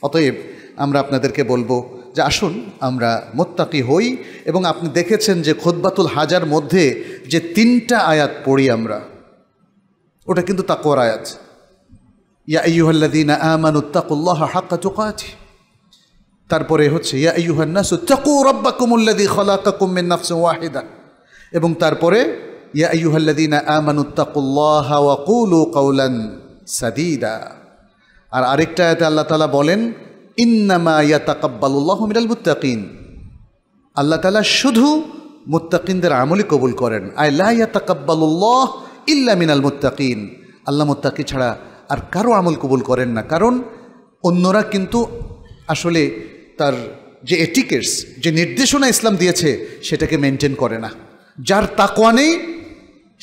A: অতএব আমরা আপনাদেরকে বলবো যে আসুন আমরা মোত্তাকি হই এবং আপনি দেখেছেন যে খোদবাতুল হাজার মধ্যে যে তিনটা আয়াত পড়ি আমরা ওটা কিন্তু তাকোয়ার আয়াত ইয়া ইয়ুহাল্লাদিন আমানু তাকুল্লাহ হাক্কা আছে তারপরে হচ্ছে ইয়া ইয়ুহান্নাসু চকু রব্বা কুমুল্লাদি খলাকা কুমিন নাফস ওয়াহিদা এবং তারপরে ইয়া ইয়ুহাল্লাদিন আমানু তাকুল্লাহ ওয়াকুলু কৌলান সাদিদা আর আরেকটা আয়াতে আল্লাহ তালা বলেন ইন্নামা ইয়া তাকাব্বালুল্লাহ মিনাল মুত্তাকিন আল্লাহ তালা শুধু মুত্তাকিনদের আমলই কবুল করেন আই লা ইয়া তাকাব্বালুল্লাহ ইল্লা মিনাল মোত্তাকিন আল্লাহ মোত্তাকি ছাড়া আর কারো আমল কবুল করেন না কারণ অন্যরা কিন্তু আসলে তার যে এটিকেটস যে নির্দেশনা ইসলাম দিয়েছে সেটাকে মেনটেন করে না যার তাকোয়া নেই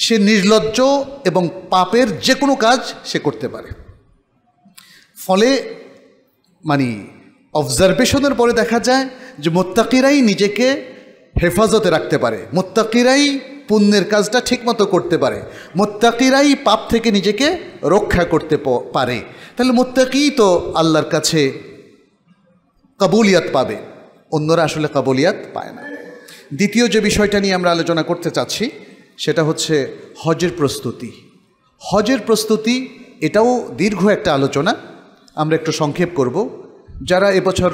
A: সে নির্লজ্জ এবং পাপের যে কোনো কাজ সে করতে পারে ফলে মানে অবজারভেশনের পরে দেখা যায় যে মোত্তাকিরাই নিজেকে হেফাজতে রাখতে পারে মোত্তাকিরাই পুণ্যের কাজটা ঠিকমতো করতে পারে মোত্তাকিরাই পাপ থেকে নিজেকে রক্ষা করতে পারে তাহলে মোত্তাকিই তো আল্লাহর কাছে কাবুলিয়াত পাবে অন্যরা আসলে কাবুলিয়াত পায় না দ্বিতীয় যে বিষয়টা নিয়ে আমরা আলোচনা করতে চাচ্ছি সেটা হচ্ছে হজের প্রস্তুতি হজের প্রস্তুতি এটাও দীর্ঘ একটা আলোচনা আমরা একটু সংক্ষেপ করব যারা এবছর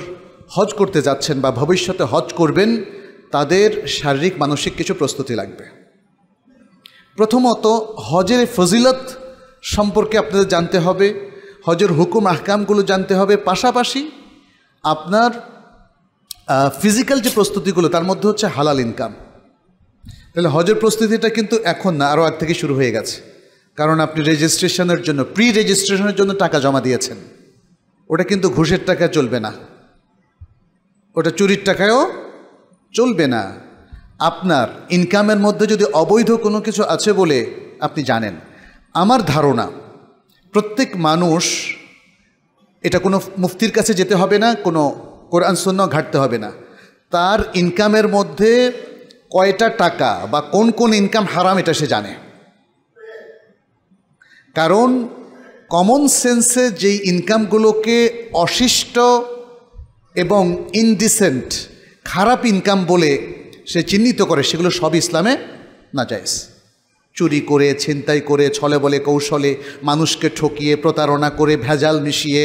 A: হজ করতে যাচ্ছেন বা ভবিষ্যতে হজ করবেন তাদের শারীরিক মানসিক কিছু প্রস্তুতি লাগবে প্রথমত হজের ফজিলত সম্পর্কে আপনাদের জানতে হবে হজের হুকুম আহকামগুলো জানতে হবে পাশাপাশি আপনার ফিজিক্যাল যে প্রস্তুতিগুলো তার মধ্যে হচ্ছে হালাল ইনকাম তাহলে হজের প্রস্তুতিটা কিন্তু এখন না আরও আগ থেকে শুরু হয়ে গেছে কারণ আপনি রেজিস্ট্রেশনের জন্য প্রি রেজিস্ট্রেশনের জন্য টাকা জমা দিয়েছেন ওটা কিন্তু ঘুষের টাকা চলবে না ওটা চুরির টাকায়ও চলবে না আপনার ইনকামের মধ্যে যদি অবৈধ কোনো কিছু আছে বলে আপনি জানেন আমার ধারণা প্রত্যেক মানুষ এটা কোনো মুফতির কাছে যেতে হবে না কোনো কোরআন শূন্য ঘাটতে হবে না তার ইনকামের মধ্যে কয়টা টাকা বা কোন কোন ইনকাম হারাম এটা সে জানে কারণ কমন সেন্সে যেই ইনকামগুলোকে অশিষ্ট এবং ইনডিসেন্ট খারাপ ইনকাম বলে সে চিহ্নিত করে সেগুলো সব ইসলামে না যায়জ চুরি করে ছিনতাই করে ছলে বলে কৌশলে মানুষকে ঠকিয়ে প্রতারণা করে ভেজাল মিশিয়ে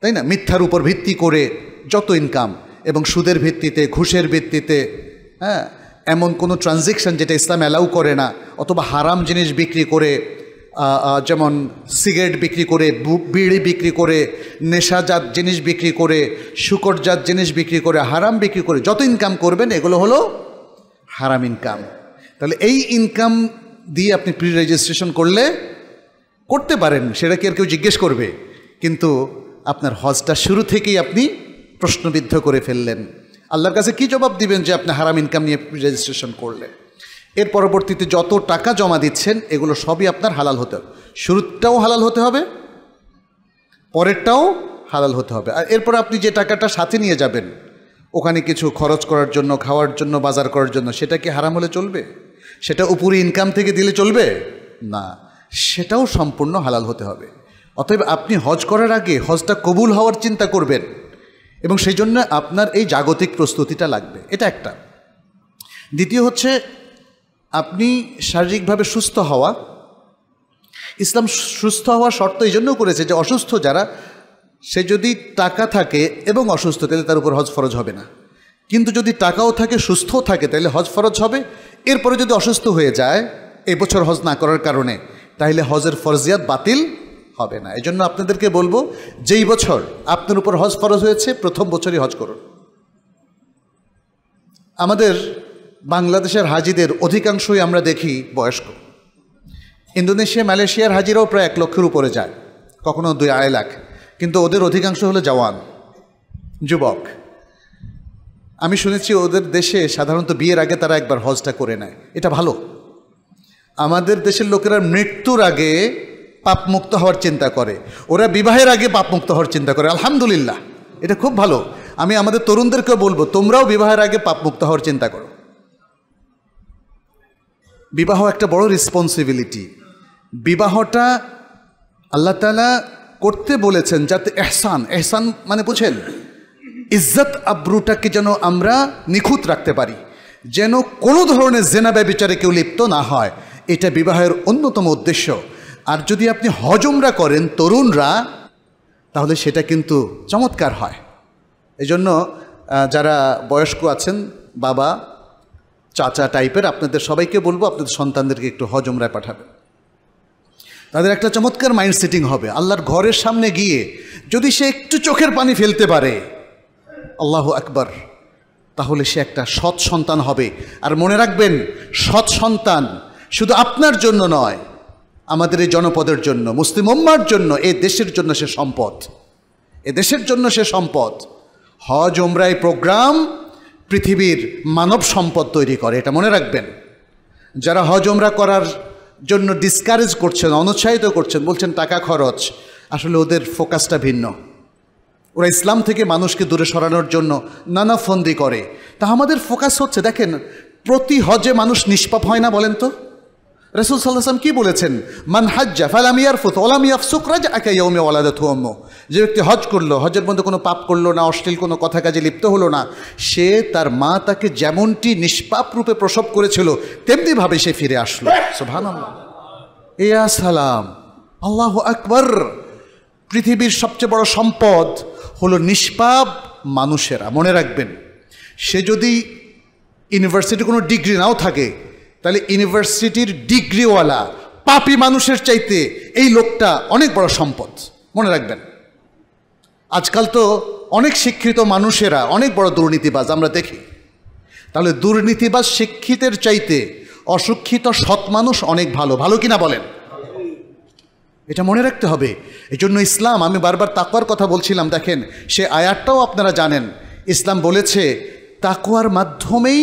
A: তাই না মিথ্যার উপর ভিত্তি করে যত ইনকাম এবং সুদের ভিত্তিতে ঘুষের ভিত্তিতে হ্যাঁ এমন কোনো ট্রানজেকশন যেটা ইসলাম অ্যালাউ করে না অথবা হারাম জিনিস বিক্রি করে যেমন সিগারেট বিক্রি করে বিড়ি বিক্রি করে নেশাজাত জিনিস বিক্রি করে শুকরজাত জিনিস বিক্রি করে হারাম বিক্রি করে যত ইনকাম করবেন এগুলো হলো হারাম ইনকাম তাহলে এই ইনকাম দিয়ে আপনি প্রি রেজিস্ট্রেশন করলে করতে পারেন সেটা কি আর কেউ জিজ্ঞেস করবে কিন্তু আপনার হজটা শুরু থেকেই আপনি প্রশ্নবিদ্ধ করে ফেললেন আল্লাহর কাছে কি জবাব দিবেন যে আপনি হারাম ইনকাম নিয়ে রেজিস্ট্রেশন করলেন এর পরবর্তীতে যত টাকা জমা দিচ্ছেন এগুলো সবই আপনার হালাল হতে হবে শুরুটাও হালাল হতে হবে পরেরটাও হালাল হতে হবে আর এরপর আপনি যে টাকাটা সাথে নিয়ে যাবেন ওখানে কিছু খরচ করার জন্য খাওয়ার জন্য বাজার করার জন্য সেটা কি হারাম হলে চলবে সেটা উপরি ইনকাম থেকে দিলে চলবে না সেটাও সম্পূর্ণ হালাল হতে হবে অতএব আপনি হজ করার আগে হজটা কবুল হওয়ার চিন্তা করবেন এবং সেই জন্য আপনার এই জাগতিক প্রস্তুতিটা লাগবে এটা একটা দ্বিতীয় হচ্ছে আপনি শারীরিকভাবে সুস্থ হওয়া ইসলাম সুস্থ হওয়া শর্ত এই জন্য করেছে যে অসুস্থ যারা সে যদি টাকা থাকে এবং অসুস্থ তাহলে তার উপর হজ ফরজ হবে না কিন্তু যদি টাকাও থাকে সুস্থও থাকে তাহলে হজ ফরজ হবে এরপরে যদি অসুস্থ হয়ে যায় এবছর হজ না করার কারণে তাহলে হজের ফরজিয়াত বাতিল হবে না এজন্য আপনাদেরকে বলবো যেই বছর আপনার উপর হজ ফরজ হয়েছে প্রথম বছরই হজ করুন আমাদের বাংলাদেশের হাজিদের অধিকাংশই আমরা দেখি বয়স্ক ইন্দোনেশিয়া মালয়েশিয়ার হাজিরাও প্রায় এক লক্ষের উপরে যায় কখনো দুই আড়াই লাখ কিন্তু ওদের অধিকাংশ হলো জওয়ান যুবক আমি শুনেছি ওদের দেশে সাধারণত বিয়ের আগে তারা একবার হজটা করে নেয় এটা ভালো আমাদের দেশের লোকেরা মৃত্যুর আগে পাপমুক্ত হওয়ার চিন্তা করে ওরা বিবাহের আগে পাপমুক্ত হওয়ার চিন্তা করে আলহামদুলিল্লাহ এটা খুব ভালো আমি আমাদের তরুণদেরকে বলবো তোমরাও বিবাহের আগে পাপমুক্ত হওয়ার চিন্তা করো বিবাহ একটা বড় রেসপন্সিবিলিটি বিবাহটা আল্লাহ তালা করতে বলেছেন যাতে এহসান এহসান মানে বুঝেন ইজ্জত আব্রুটাকে যেন আমরা নিখুঁত রাখতে পারি যেন কোনো ধরনের জেনা বিচারে কেউ লিপ্ত না হয় এটা বিবাহের অন্যতম উদ্দেশ্য আর যদি আপনি হজমরা করেন তরুণরা তাহলে সেটা কিন্তু চমৎকার হয় এজন্য যারা বয়স্ক আছেন বাবা চাচা টাইপের আপনাদের সবাইকে বলবো আপনাদের সন্তানদেরকে একটু হজমরায় পাঠাবেন তাদের একটা চমৎকার মাইন্ড সেটিং হবে আল্লাহর ঘরের সামনে গিয়ে যদি সে একটু চোখের পানি ফেলতে পারে আল্লাহ আকবার তাহলে সে একটা সৎ সন্তান হবে আর মনে রাখবেন সৎ সন্তান শুধু আপনার জন্য নয় আমাদের এই জনপদের জন্য মুসলিম উম্মার জন্য এ দেশের জন্য সে সম্পদ এ দেশের জন্য সে সম্পদ হজ ওমরাই প্রোগ্রাম পৃথিবীর মানব সম্পদ তৈরি করে এটা মনে রাখবেন যারা হজমরা করার জন্য ডিসকারেজ করছেন অনুৎসাহিত করছেন বলছেন টাকা খরচ আসলে ওদের ফোকাসটা ভিন্ন ওরা ইসলাম থেকে মানুষকে দূরে সরানোর জন্য নানা ফন্দি করে তা আমাদের ফোকাস হচ্ছে দেখেন প্রতি হজে মানুষ নিষ্পাপ হয় না বলেন তো রসুল সাল্লাহাম কি বলেছেন মান হাজ্জা ফালাম ইয়ারফুত ওলাম ইয়াফসুক সুকরাজ একা ইয়মে ওলাদ থুয়ম্ম যে ব্যক্তি হজ করলো হজের মধ্যে কোনো পাপ করলো না অশ্লীল কোনো কথা কাজে লিপ্ত হলো না সে তার মা তাকে যেমনটি নিষ্পাপ রূপে প্রসব করেছিল তেমনিভাবে সে ফিরে আসলো এয়া সালাম আল্লাহ আকবর পৃথিবীর সবচেয়ে বড় সম্পদ হলো নিষ্পাপ মানুষেরা মনে রাখবেন সে যদি ইউনিভার্সিটি কোনো ডিগ্রি নাও থাকে তাহলে ইউনিভার্সিটির ডিগ্রিওয়ালা পাপি মানুষের চাইতে এই লোকটা অনেক বড় সম্পদ মনে রাখবেন আজকাল তো অনেক শিক্ষিত মানুষেরা অনেক বড় দুর্নীতিবাজ আমরা দেখি তাহলে দুর্নীতিবাজ শিক্ষিতের চাইতে অশিক্ষিত সৎ মানুষ অনেক ভালো ভালো কিনা বলেন এটা মনে রাখতে হবে এই জন্য ইসলাম আমি বারবার তাকুয়ার কথা বলছিলাম দেখেন সে আয়ারটাও আপনারা জানেন ইসলাম বলেছে তাকুয়ার মাধ্যমেই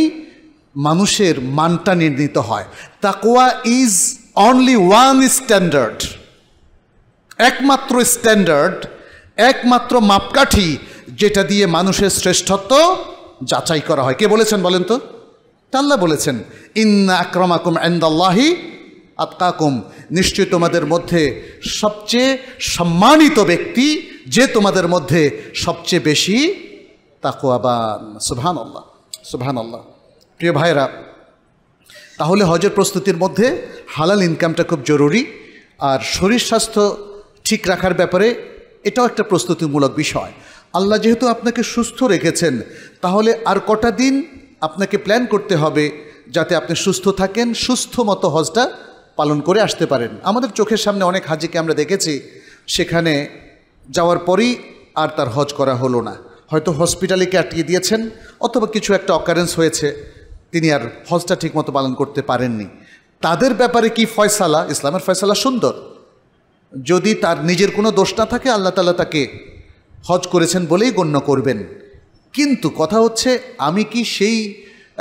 A: মানুষের মানটা নির্ণীত হয় তাকোয়া ইজ অনলি ওয়ান স্ট্যান্ডার্ড একমাত্র স্ট্যান্ডার্ড একমাত্র মাপকাঠি যেটা দিয়ে মানুষের শ্রেষ্ঠত্ব যাচাই করা হয় কে বলেছেন বলেন তো তাল্লা বলেছেন ইন্না আক্রমাকুম এন্দাল্লাহি আতকাকুম নিশ্চয় তোমাদের মধ্যে সবচেয়ে সম্মানিত ব্যক্তি যে তোমাদের মধ্যে সবচেয়ে বেশি তাকুয়াবান সুবহান আল্লাহ সুবহান আল্লাহ প্রিয় ভাইরা তাহলে হজের প্রস্তুতির মধ্যে হালাল ইনকামটা খুব জরুরি আর শরীর স্বাস্থ্য ঠিক রাখার ব্যাপারে এটাও একটা প্রস্তুতিমূলক বিষয় আল্লাহ যেহেতু আপনাকে সুস্থ রেখেছেন তাহলে আর কটা দিন আপনাকে প্ল্যান করতে হবে যাতে আপনি সুস্থ থাকেন সুস্থ মতো হজটা পালন করে আসতে পারেন আমাদের চোখের সামনে অনেক হাজিকে আমরা দেখেছি সেখানে যাওয়ার পরই আর তার হজ করা হলো না হয়তো হসপিটালে কে আটকে দিয়েছেন অথবা কিছু একটা অকারেন্স হয়েছে তিনি আর হজটা ঠিকমতো পালন করতে পারেননি তাদের ব্যাপারে কি ফয়সালা ইসলামের ফয়সালা সুন্দর যদি তার নিজের কোনো দোষ না থাকে আল্লাহ তালা তাকে হজ করেছেন বলেই গণ্য করবেন কিন্তু কথা হচ্ছে আমি কি সেই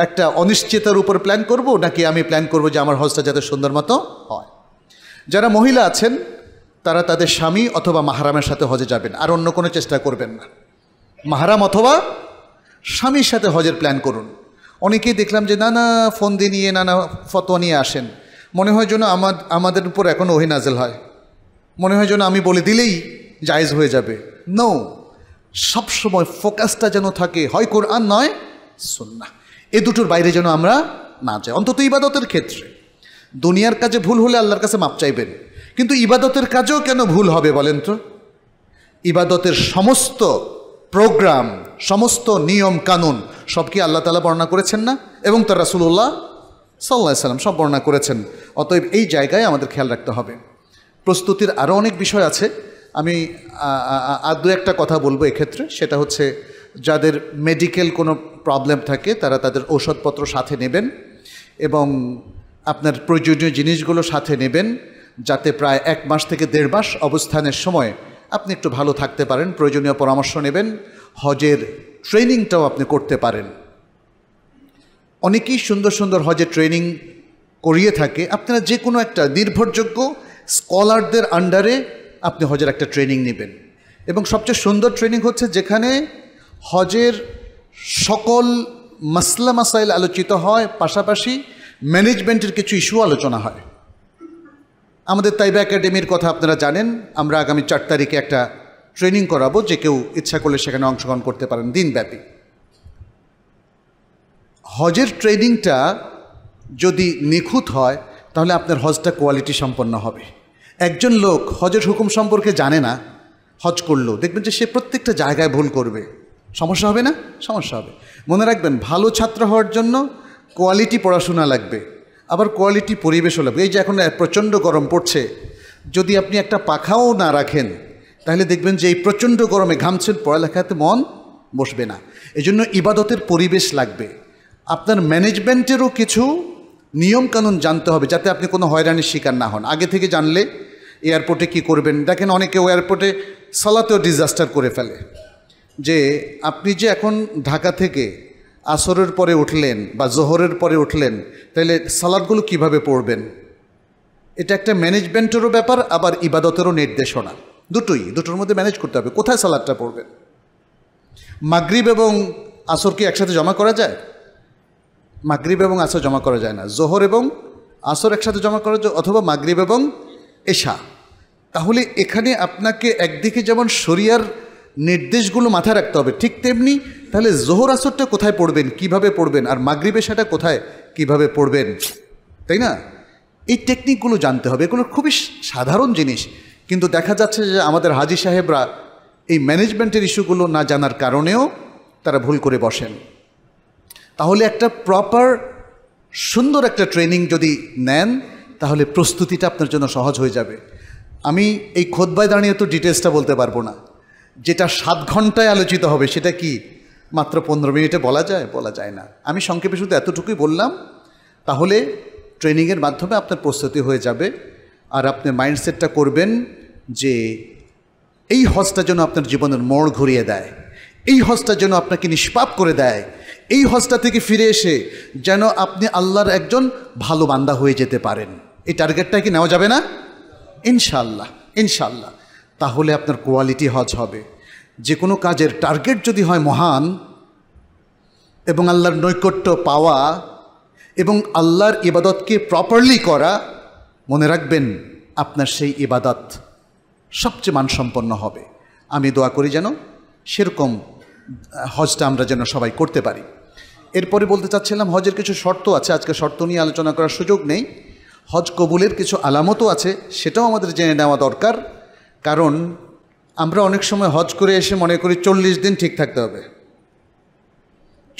A: একটা অনিশ্চিতার উপর প্ল্যান করব নাকি আমি প্ল্যান করব যে আমার হজটা যাতে সুন্দর মতো হয় যারা মহিলা আছেন তারা তাদের স্বামী অথবা মাহারামের সাথে হজে যাবেন আর অন্য কোনো চেষ্টা করবেন না মাহারাম অথবা স্বামীর সাথে হজের প্ল্যান করুন অনেকেই দেখলাম যে নানা ফন্দি নিয়ে নানা ফতোয়া নিয়ে আসেন মনে হয় যেন আমার আমাদের উপর এখন ওহিনাজেল হয় মনে হয় যেন আমি বলে দিলেই জায়েজ হয়ে যাবে নৌ সবসময় ফোকাসটা যেন থাকে হয় কোরআন নয় সুন্না এ দুটোর বাইরে যেন আমরা না যাই অন্তত ইবাদতের ক্ষেত্রে দুনিয়ার কাজে ভুল হলে আল্লাহর কাছে মাপ চাইবেন কিন্তু ইবাদতের কাজেও কেন ভুল হবে বলেন তো ইবাদতের সমস্ত প্রোগ্রাম সমস্ত নিয়ম কানুন সব কি আল্লাহ তালা বর্ণনা করেছেন না এবং তার রাসুল্লাহ সাল্লা সাল্লাম সব বর্ণনা করেছেন অতএব এই জায়গায় আমাদের খেয়াল রাখতে হবে প্রস্তুতির আরও অনেক বিষয় আছে আমি আর দু একটা কথা বলবো এক্ষেত্রে সেটা হচ্ছে যাদের মেডিকেল কোনো প্রবলেম থাকে তারা তাদের ঔষধপত্র সাথে নেবেন এবং আপনার প্রয়োজনীয় জিনিসগুলো সাথে নেবেন যাতে প্রায় এক মাস থেকে দেড় মাস অবস্থানের সময় আপনি একটু ভালো থাকতে পারেন প্রয়োজনীয় পরামর্শ নেবেন হজের ট্রেনিংটাও আপনি করতে পারেন অনেকেই সুন্দর সুন্দর হজের ট্রেনিং করিয়ে থাকে আপনারা যে কোনো একটা নির্ভরযোগ্য স্কলারদের আন্ডারে আপনি হজের একটা ট্রেনিং নেবেন এবং সবচেয়ে সুন্দর ট্রেনিং হচ্ছে যেখানে হজের সকল মাসলা মাসাইল আলোচিত হয় পাশাপাশি ম্যানেজমেন্টের কিছু ইস্যু আলোচনা হয় আমাদের তাইবা একাডেমির কথা আপনারা জানেন আমরা আগামী চার তারিখে একটা ট্রেনিং করাবো যে কেউ ইচ্ছা করলে সেখানে অংশগ্রহণ করতে পারেন দিনব্যাপী হজের ট্রেনিংটা যদি নিখুঁত হয় তাহলে আপনার হজটা কোয়ালিটি সম্পন্ন হবে একজন লোক হজের হুকুম সম্পর্কে জানে না হজ করলো দেখবেন যে সে প্রত্যেকটা জায়গায় ভুল করবে সমস্যা হবে না সমস্যা হবে মনে রাখবেন ভালো ছাত্র হওয়ার জন্য কোয়ালিটি পড়াশোনা লাগবে আবার কোয়ালিটি পরিবেশও লাগবে এই যে এখন প্রচণ্ড গরম পড়ছে যদি আপনি একটা পাখাও না রাখেন তাহলে দেখবেন যে এই প্রচণ্ড গরমে ঘামছেন পড়ালেখাতে মন বসবে না এজন্য ইবাদতের পরিবেশ লাগবে আপনার ম্যানেজমেন্টেরও কিছু নিয়মকানুন জানতে হবে যাতে আপনি কোনো হয়রানির শিকার না হন আগে থেকে জানলে এয়ারপোর্টে কি করবেন দেখেন অনেকে এয়ারপোর্টে সলাতেও ডিজাস্টার করে ফেলে যে আপনি যে এখন ঢাকা থেকে আসরের পরে উঠলেন বা জোহরের পরে উঠলেন তাহলে সালাদগুলো কিভাবে পড়বেন এটা একটা ম্যানেজমেন্টেরও ব্যাপার আবার ইবাদতেরও নির্দেশনা দুটোই দুটোর মধ্যে ম্যানেজ করতে হবে কোথায় সালাদটা পড়বেন মাগরিব এবং আসর কি একসাথে জমা করা যায় মাগরিব এবং আসর জমা করা যায় না জোহর এবং আসর একসাথে জমা করা যায় অথবা মাগরিব এবং এশা তাহলে এখানে আপনাকে একদিকে যেমন শরিয়ার নির্দেশগুলো মাথায় রাখতে হবে ঠিক তেমনি তাহলে জোহর আসরটা কোথায় পড়বেন কিভাবে পড়বেন আর মাগরি পেশাটা কোথায় কিভাবে পড়বেন তাই না এই টেকনিকগুলো জানতে হবে এগুলো খুবই সাধারণ জিনিস কিন্তু দেখা যাচ্ছে যে আমাদের হাজি সাহেবরা এই ম্যানেজমেন্টের ইস্যুগুলো না জানার কারণেও তারা ভুল করে বসেন তাহলে একটা প্রপার সুন্দর একটা ট্রেনিং যদি নেন তাহলে প্রস্তুতিটা আপনার জন্য সহজ হয়ে যাবে আমি এই খোদবায় দাঁড়িয়ে তো ডিটেলসটা বলতে পারবো না যেটা সাত ঘন্টায় আলোচিত হবে সেটা কি মাত্র পনেরো মিনিটে বলা যায় বলা যায় না আমি সংক্ষেপে শুধু এতটুকুই বললাম তাহলে ট্রেনিংয়ের মাধ্যমে আপনার প্রস্তুতি হয়ে যাবে আর আপনার মাইন্ডসেটটা করবেন যে এই হজটা যেন আপনার জীবনের মোড় ঘুরিয়ে দেয় এই হজটা যেন আপনাকে নিষ্পাপ করে দেয় এই হজটা থেকে ফিরে এসে যেন আপনি আল্লাহর একজন ভালো বান্দা হয়ে যেতে পারেন এই টার্গেটটা কি নেওয়া যাবে না ইনশাল্লাহ ইনশাল্লাহ তাহলে আপনার কোয়ালিটি হজ হবে যে কোনো কাজের টার্গেট যদি হয় মহান এবং আল্লাহর নৈকট্য পাওয়া এবং আল্লাহর ইবাদতকে প্রপারলি করা মনে রাখবেন আপনার সেই ইবাদত সবচেয়ে মানসম্পন্ন হবে আমি দোয়া করি যেন সেরকম হজটা আমরা যেন সবাই করতে পারি এরপরে বলতে চাচ্ছিলাম হজের কিছু শর্ত আছে আজকে শর্ত নিয়ে আলোচনা করার সুযোগ নেই হজ কবুলের কিছু আলামতও আছে সেটাও আমাদের জেনে নেওয়া দরকার কারণ আমরা অনেক সময় হজ করে এসে মনে করি চল্লিশ দিন ঠিক থাকতে হবে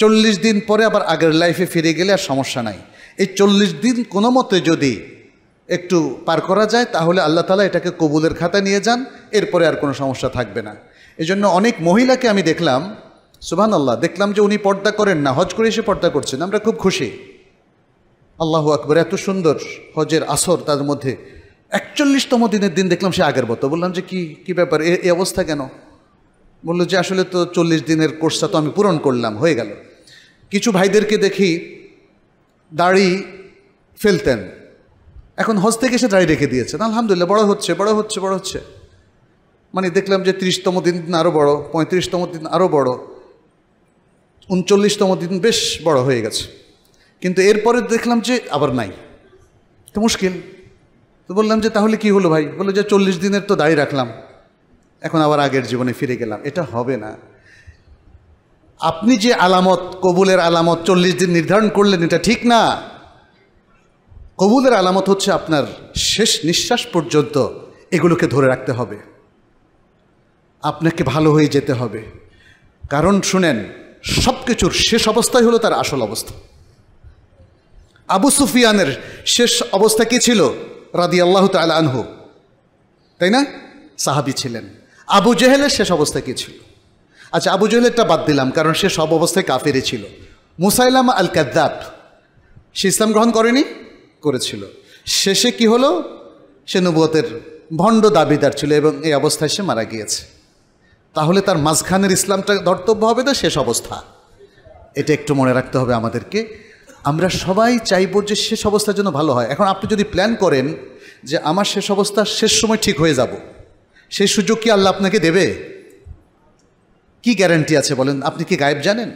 A: চল্লিশ দিন পরে আবার আগের লাইফে ফিরে গেলে আর সমস্যা নাই এই চল্লিশ দিন কোনো মতে যদি একটু পার করা যায় তাহলে আল্লাহ তালা এটাকে কবুলের খাতা নিয়ে যান এরপরে আর কোনো সমস্যা থাকবে না এজন্য অনেক মহিলাকে আমি দেখলাম সুবাহ আল্লাহ দেখলাম যে উনি পর্দা করেন না হজ করে এসে পর্দা করছেন আমরা খুব খুশি আল্লাহ আকবর এত সুন্দর হজের আসর তার মধ্যে একচল্লিশতম দিনের দিন দেখলাম সে আগের মতো বললাম যে কি কি ব্যাপার এ অবস্থা কেন বললো যে আসলে তো চল্লিশ দিনের কোর্সটা তো আমি পূরণ করলাম হয়ে গেল কিছু ভাইদেরকে দেখি দাড়ি ফেলতেন এখন হজ থেকে এসে দাড়ি রেখে দিয়েছেন আলহামদুলিল্লাহ বড় হচ্ছে বড় হচ্ছে বড় হচ্ছে মানে দেখলাম যে ত্রিশতম দিন আরও বড় পঁয়ত্রিশতম দিন আরও বড় উনচল্লিশতম দিন বেশ বড় হয়ে গেছে কিন্তু এরপরে দেখলাম যে আবার নাই তো মুশকিল তো বললাম যে তাহলে কি হলো ভাই বললো যে চল্লিশ দিনের তো দায়ী রাখলাম এখন আবার আগের জীবনে ফিরে গেলাম এটা হবে না আপনি যে আলামত কবুলের আলামত চল্লিশ দিন নির্ধারণ করলেন এটা ঠিক না কবুলের আলামত হচ্ছে আপনার শেষ নিঃশ্বাস পর্যন্ত এগুলোকে ধরে রাখতে হবে আপনাকে ভালো হয়ে যেতে হবে কারণ শুনেন সব কিছুর শেষ অবস্থাই হলো তার আসল অবস্থা আবু সুফিয়ানের শেষ অবস্থা কী ছিল রাদি আল্লাহ তাল আনহু তাই না সাহাবি ছিলেন আবু জেহেলের শেষ অবস্থা কী ছিল আচ্ছা আবু জেহেলেরটা বাদ দিলাম কারণ সে সব অবস্থায় কাফেরে ছিল মুসাইলাম আল কাদ্দাব সে ইসলাম গ্রহণ করেনি করেছিল শেষে কি হলো সে নবুয়তের ভণ্ড দাবিদার ছিল এবং এই অবস্থায় সে মারা গিয়েছে তাহলে তার মাঝখানের ইসলামটা ধর্তব্য হবে তো শেষ অবস্থা এটা একটু মনে রাখতে হবে আমাদেরকে আমরা সবাই চাইব যে শেষ অবস্থার জন্য ভালো হয় এখন আপনি যদি প্ল্যান করেন যে আমার শেষ অবস্থা শেষ সময় ঠিক হয়ে যাব সেই সুযোগ কি আল্লাহ আপনাকে দেবে কি গ্যারান্টি আছে বলেন আপনি কি গায়েব জানেন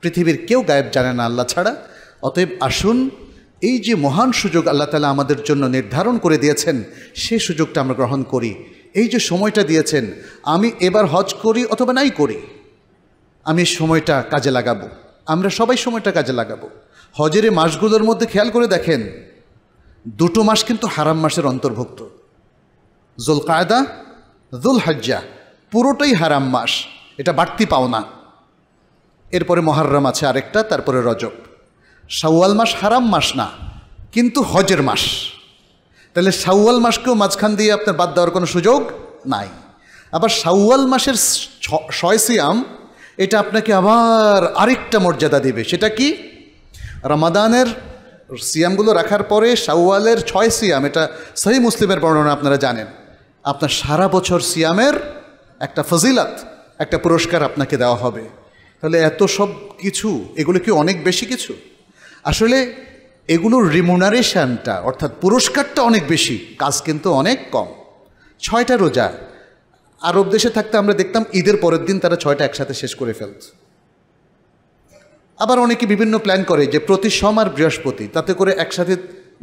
A: পৃথিবীর কেউ গায়েব জানে না আল্লাহ ছাড়া অতএব আসুন এই যে মহান সুযোগ আল্লাহ তালা আমাদের জন্য নির্ধারণ করে দিয়েছেন সেই সুযোগটা আমরা গ্রহণ করি এই যে সময়টা দিয়েছেন আমি এবার হজ করি অথবা নাই করি আমি সময়টা কাজে লাগাবো আমরা সবাই সময়টা কাজে লাগাবো হজের মাসগুলোর মধ্যে খেয়াল করে দেখেন দুটো মাস কিন্তু হারাম মাসের অন্তর্ভুক্ত জোল কায়দা জোল হাজ্জা পুরোটাই হারাম মাস এটা বাড়তি পাওনা এরপরে মহারম আছে আরেকটা তারপরে রজব শাওয়াল মাস হারাম মাস না কিন্তু হজের মাস তাহলে শাওয়াল মাসকেও মাঝখান দিয়ে আপনার বাদ দেওয়ার কোনো সুযোগ নাই আবার শাওয়াল মাসের ছয় সিয়াম এটা আপনাকে আবার আরেকটা মর্যাদা দেবে সেটা কি রামাদানের সিয়ামগুলো রাখার পরে শাওয়ালের ছয় সিয়াম এটা সহি মুসলিমের বর্ণনা আপনারা জানেন আপনার সারা বছর সিয়ামের একটা ফজিলাত একটা পুরস্কার আপনাকে দেওয়া হবে তাহলে এত সব কিছু এগুলো কি অনেক বেশি কিছু আসলে এগুলোর রিমুনারেশানটা অর্থাৎ পুরস্কারটা অনেক বেশি কাজ কিন্তু অনেক কম ছয়টা রোজা আরব দেশে থাকতে আমরা দেখতাম ঈদের পরের দিন তারা ছয়টা একসাথে শেষ করে ফেলত আবার অনেকে বিভিন্ন প্ল্যান করে যে প্রতি সম আর বৃহস্পতি তাতে করে একসাথে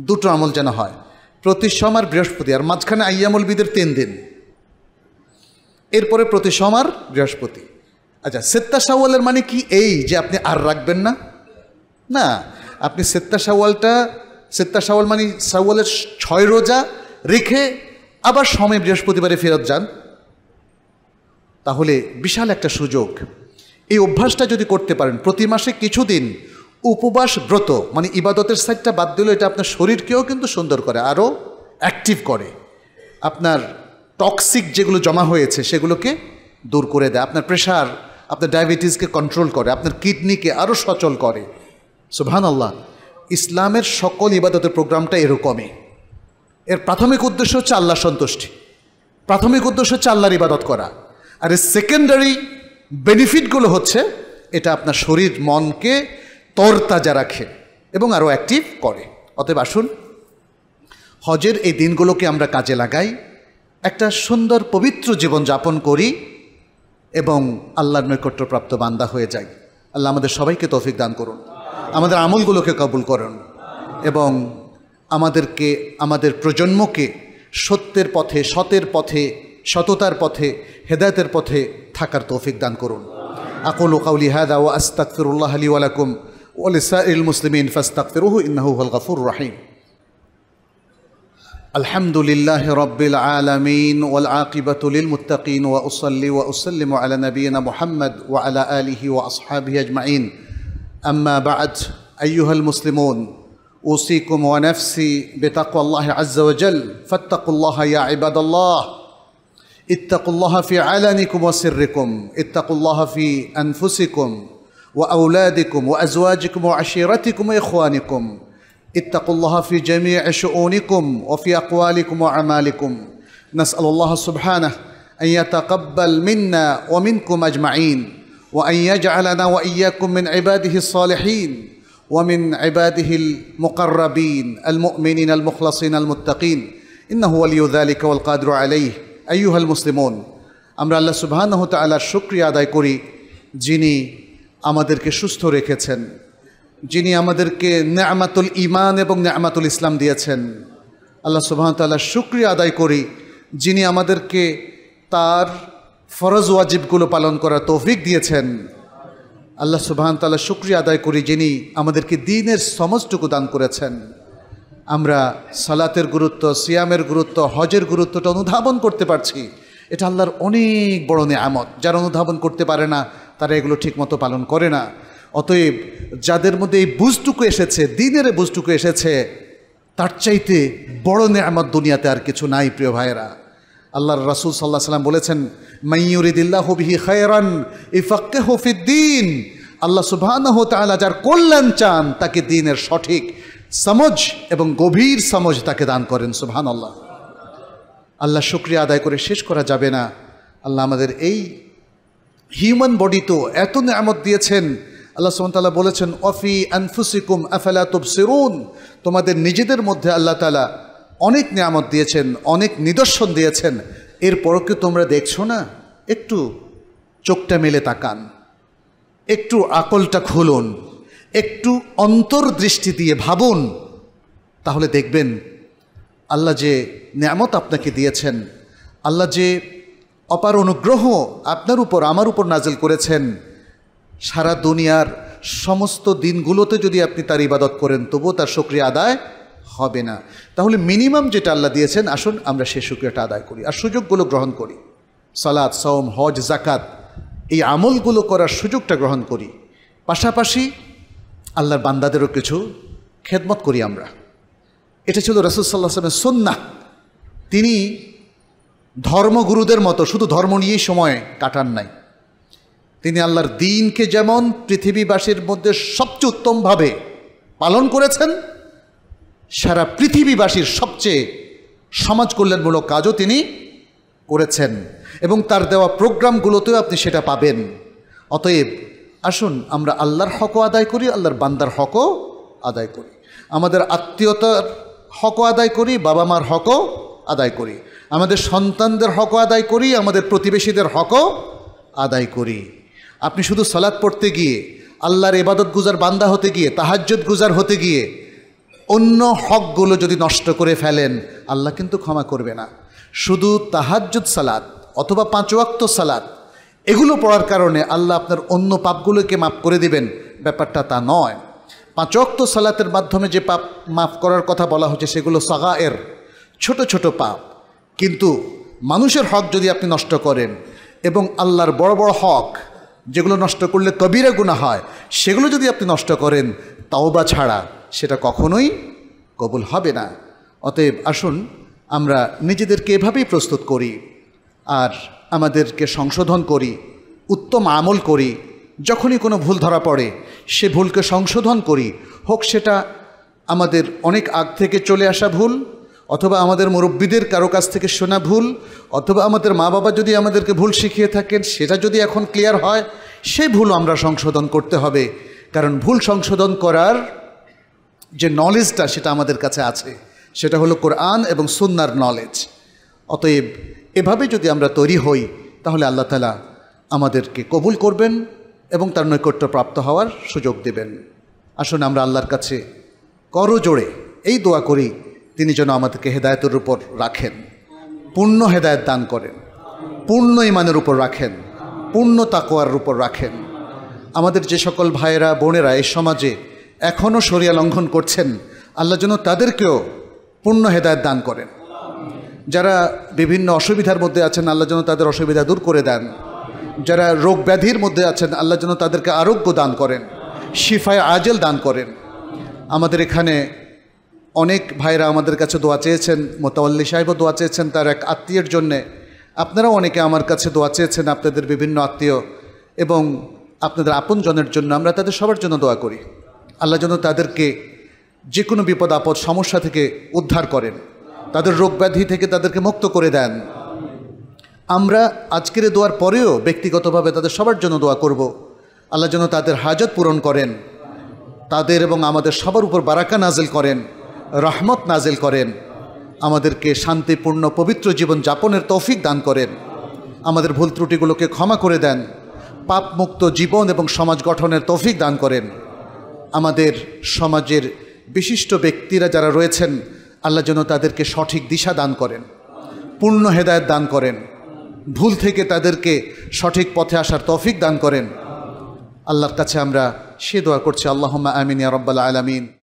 A: দুটো আমল যেন হয় প্রতি সম আর বৃহস্পতি আর মাঝখানে আইয়ামল বিদের তিন দিন এরপরে প্রতি সম আর বৃহস্পতি আচ্ছা সেত্তা সাওয়ালের মানে কি এই যে আপনি আর রাখবেন না না আপনি সেত্তা সাওয়ালটা সেত্তা সাওয়াল মানে সাওয়ালের ছয় রোজা রেখে আবার সময় বৃহস্পতিবারে ফেরত যান তাহলে বিশাল একটা সুযোগ এই অভ্যাসটা যদি করতে পারেন প্রতি মাসে কিছুদিন উপবাস ব্রত মানে ইবাদতের সাইডটা বাদ দিলে এটা আপনার শরীরকেও কিন্তু সুন্দর করে আরও অ্যাক্টিভ করে আপনার টক্সিক যেগুলো জমা হয়েছে সেগুলোকে দূর করে দেয় আপনার প্রেশার আপনার ডায়াবেটিসকে কন্ট্রোল করে আপনার কিডনিকে আরও সচল করে সুভান আল্লাহ ইসলামের সকল ইবাদতের প্রোগ্রামটা এরকমই এর প্রাথমিক উদ্দেশ্য হচ্ছে আল্লাহ সন্তুষ্টি প্রাথমিক উদ্দেশ্য হচ্ছে আল্লাহর ইবাদত করা আর এর সেকেন্ডারি বেনিফিটগুলো হচ্ছে এটা আপনার শরীর মনকে তরতাজা রাখে এবং আরও অ্যাক্টিভ করে অতএব আসুন হজের এই দিনগুলোকে আমরা কাজে লাগাই একটা সুন্দর পবিত্র জীবন যাপন করি এবং আল্লাহর নৈকট্যপ্রাপ্ত বান্দা হয়ে যাই আল্লাহ আমাদের সবাইকে তৌফিক দান করুন আমাদের আমলগুলোকে কবুল করুন এবং আমাদেরকে আমাদের প্রজন্মকে সত্যের পথে সতের পথে সততার পথে হেদায়তের পথে থাকার তৌফিক দান করুন আকুলু কাউলি হাদা ও আস্তাকফিরুল্লাহ আলী ওয়ালাকুম ولسائر المسلمين فاستغفروه إنه هو الغفور الرحيم الحمد لله رب العالمين والعاقبة للمتقين وأصلي وأسلم على نبينا محمد وعلى آله وأصحابه أجمعين أما بعد أيها المسلمون أوصيكم ونفسي بتقوى الله عز وجل فاتقوا الله يا عباد الله اتقوا الله في علنكم وسركم اتقوا الله في انفسكم واولادكم وازواجكم وعشيرتكم واخوانكم اتقوا الله في جميع شؤونكم وفي اقوالكم واعمالكم نسال الله سبحانه ان يتقبل منا ومنكم اجمعين وان يجعلنا واياكم من عباده الصالحين ومن عباده المقربين المؤمنين المخلصين المتقين انه ولي ذلك والقادر عليه আইয়ুহাল মুসলিমন আমরা আল্লাহ সুবাহানহ তাল্লাহর শুক্রিয়া আদায় করি যিনি আমাদেরকে সুস্থ রেখেছেন যিনি আমাদেরকে ন্যামাতুল ইমান এবং ন্যামাতুল ইসলাম দিয়েছেন আল্লাহ সুবাহন তাল্লাহ শুক্রিয়া আদায় করি যিনি আমাদেরকে তার ফরজ ওয়াজিবগুলো পালন করার তৌফিক দিয়েছেন আল্লাহ সুবাহান তাল্লাহ শুক্রিয়া আদায় করি যিনি আমাদেরকে দিনের সমস্তটুকু দান করেছেন আমরা সালাতের গুরুত্ব সিয়ামের গুরুত্ব হজের গুরুত্বটা অনুধাবন করতে পারছি এটা আল্লাহর অনেক বড় আমত যারা অনুধাবন করতে পারে না তারা এগুলো ঠিকমতো পালন করে না অতএব যাদের মধ্যে এই বুঝটুকু এসেছে দিনের বুঝটুকু এসেছে তার চাইতে বড় নেয়ামত দুনিয়াতে আর কিছু নাই প্রিয় ভাইয়েরা আল্লাহর রাসুল সাল্লাহ সাল্লাম বলেছেন মাইয়ুরিদিল্লাহ বিহি খায়রান ইফাক্কে হফিদ্দিন আল্লাহ সুবাহ যার কল্যাণ চান তাকে দিনের সঠিক সমজ এবং গভীর সমজ তাকে দান করেন সুহান আল্লাহ আল্লাহ শুক্রিয়া আদায় করে শেষ করা যাবে না আল্লাহ আমাদের এই হিউম্যান বডি তো এত নিয়ামত দিয়েছেন আল্লাহ সুমতাল্লাহ বলেছেন অফি আনফুসিকুম আফালা সেরুন তোমাদের নিজেদের মধ্যে আল্লাহ তালা অনেক নিয়ামত দিয়েছেন অনেক নিদর্শন দিয়েছেন এরপরও কি তোমরা দেখছো না একটু চোখটা মেলে তাকান একটু আকলটা খুলুন একটু অন্তর্দৃষ্টি দিয়ে ভাবুন তাহলে দেখবেন আল্লাহ যে নেয়ামত আপনাকে দিয়েছেন আল্লাহ যে অপার অনুগ্রহ আপনার উপর আমার উপর নাজেল করেছেন সারা দুনিয়ার সমস্ত দিনগুলোতে যদি আপনি তার ইবাদত করেন তবুও তার সক্রিয় আদায় হবে না তাহলে মিনিমাম যেটা আল্লাহ দিয়েছেন আসুন আমরা সেই সুক্রিয়াটা আদায় করি আর সুযোগগুলো গ্রহণ করি সালাদ সওম হজ জাকাত এই আমলগুলো করার সুযোগটা গ্রহণ করি পাশাপাশি আল্লাহর বান্দাদেরও কিছু খেদমত করি আমরা এটা ছিল রসুলসাল্লাহ আসলামের সন্না তিনি ধর্মগুরুদের মতো শুধু ধর্ম নিয়েই সময় কাটান নাই তিনি আল্লাহর দিনকে যেমন পৃথিবীবাসীর মধ্যে সবচেয়ে উত্তমভাবে পালন করেছেন সারা পৃথিবীবাসীর সবচেয়ে সমাজ কল্যাণমূলক কাজও তিনি করেছেন এবং তার দেওয়া প্রোগ্রামগুলোতেও আপনি সেটা পাবেন অতএব আসুন আমরা আল্লাহর হকও আদায় করি আল্লাহর বান্দার হকও আদায় করি আমাদের আত্মীয়তার হকও আদায় করি বাবা মার হকও আদায় করি আমাদের সন্তানদের হকও আদায় করি আমাদের প্রতিবেশীদের হকও আদায় করি আপনি শুধু সলাদ পড়তে গিয়ে আল্লাহর এবাদত গুজার বান্দা হতে গিয়ে তাহাজ্জত গুজার হতে গিয়ে অন্য হকগুলো যদি নষ্ট করে ফেলেন আল্লাহ কিন্তু ক্ষমা করবে না শুধু তাহাজ্জুদ সালাদ অথবা পাঁচওয়াক্ত সালাদ এগুলো পড়ার কারণে আল্লাহ আপনার অন্য পাপগুলোকে মাফ করে দিবেন ব্যাপারটা তা নয় অক্ত সালাতের মাধ্যমে যে পাপ মাফ করার কথা বলা হচ্ছে সেগুলো সাগা এর ছোট ছোট পাপ কিন্তু মানুষের হক যদি আপনি নষ্ট করেন এবং আল্লাহর বড় বড় হক যেগুলো নষ্ট করলে কবিরা গুণা হয় সেগুলো যদি আপনি নষ্ট করেন তাওবা ছাড়া সেটা কখনোই কবুল হবে না অতএব আসুন আমরা নিজেদেরকে এভাবেই প্রস্তুত করি আর আমাদেরকে সংশোধন করি উত্তম আমল করি যখনই কোনো ভুল ধরা পড়ে সে ভুলকে সংশোধন করি হোক সেটা আমাদের অনেক আগ থেকে চলে আসা ভুল অথবা আমাদের মুরব্বীদের কারো কাছ থেকে শোনা ভুল অথবা আমাদের মা বাবা যদি আমাদেরকে ভুল শিখিয়ে থাকেন সেটা যদি এখন ক্লিয়ার হয় সেই ভুল আমরা সংশোধন করতে হবে কারণ ভুল সংশোধন করার যে নলেজটা সেটা আমাদের কাছে আছে সেটা হলো কোরআন এবং সুন্নার নলেজ অতএব এভাবে যদি আমরা তৈরি হই তাহলে আল্লাহ তালা আমাদেরকে কবুল করবেন এবং তার নৈকট্য প্রাপ্ত হওয়ার সুযোগ দেবেন আসুন আমরা আল্লাহর কাছে করজোড়ে এই দোয়া করি তিনি যেন আমাদেরকে হেদায়তের উপর রাখেন পূর্ণ হেদায়ত দান করেন পূর্ণ ইমানের উপর রাখেন পূর্ণ তাকোয়ার উপর রাখেন আমাদের যে সকল ভাইয়েরা বোনেরা এই সমাজে এখনও সরিয়া লঙ্ঘন করছেন আল্লাহ যেন তাদেরকেও পূর্ণ হেদায়ত দান করেন যারা বিভিন্ন অসুবিধার মধ্যে আছেন আল্লাহ যেন তাদের অসুবিধা দূর করে দেন যারা রোগ ব্যাধির মধ্যে আছেন আল্লাহ যেন তাদেরকে আরোগ্য দান করেন শিফায় আজেল দান করেন আমাদের এখানে অনেক ভাইরা আমাদের কাছে দোয়া চেয়েছেন মোতাল্লি সাহেবও দোয়া চেয়েছেন তার এক আত্মীয়ের জন্যে আপনারাও অনেকে আমার কাছে দোয়া চেয়েছেন আপনাদের বিভিন্ন আত্মীয় এবং আপনাদের আপনজনের জন্য আমরা তাদের সবার জন্য দোয়া করি আল্লাহ যেন তাদেরকে যে কোনো বিপদ আপদ সমস্যা থেকে উদ্ধার করেন তাদের রোগ ব্যাধি থেকে তাদেরকে মুক্ত করে দেন আমরা আজকের দোয়ার পরেও ব্যক্তিগতভাবে তাদের সবার জন্য দোয়া করব। আল্লাহ যেন তাদের হাজত পূরণ করেন তাদের এবং আমাদের সবার উপর বারাকা নাজেল করেন রহমত নাজেল করেন আমাদেরকে শান্তিপূর্ণ পবিত্র জীবন যাপনের তৌফিক দান করেন আমাদের ভুল ত্রুটিগুলোকে ক্ষমা করে দেন পাপমুক্ত জীবন এবং সমাজ গঠনের তৌফিক দান করেন আমাদের সমাজের বিশিষ্ট ব্যক্তিরা যারা রয়েছেন আল্লাহ যেন তাদেরকে সঠিক দিশা দান করেন পূর্ণ হেদায়ত দান করেন ভুল থেকে তাদেরকে সঠিক পথে আসার তৌফিক দান করেন আল্লাহর কাছে আমরা সে দোয়া করছি আল্লাহমা আমিন রব্বাল আলামিন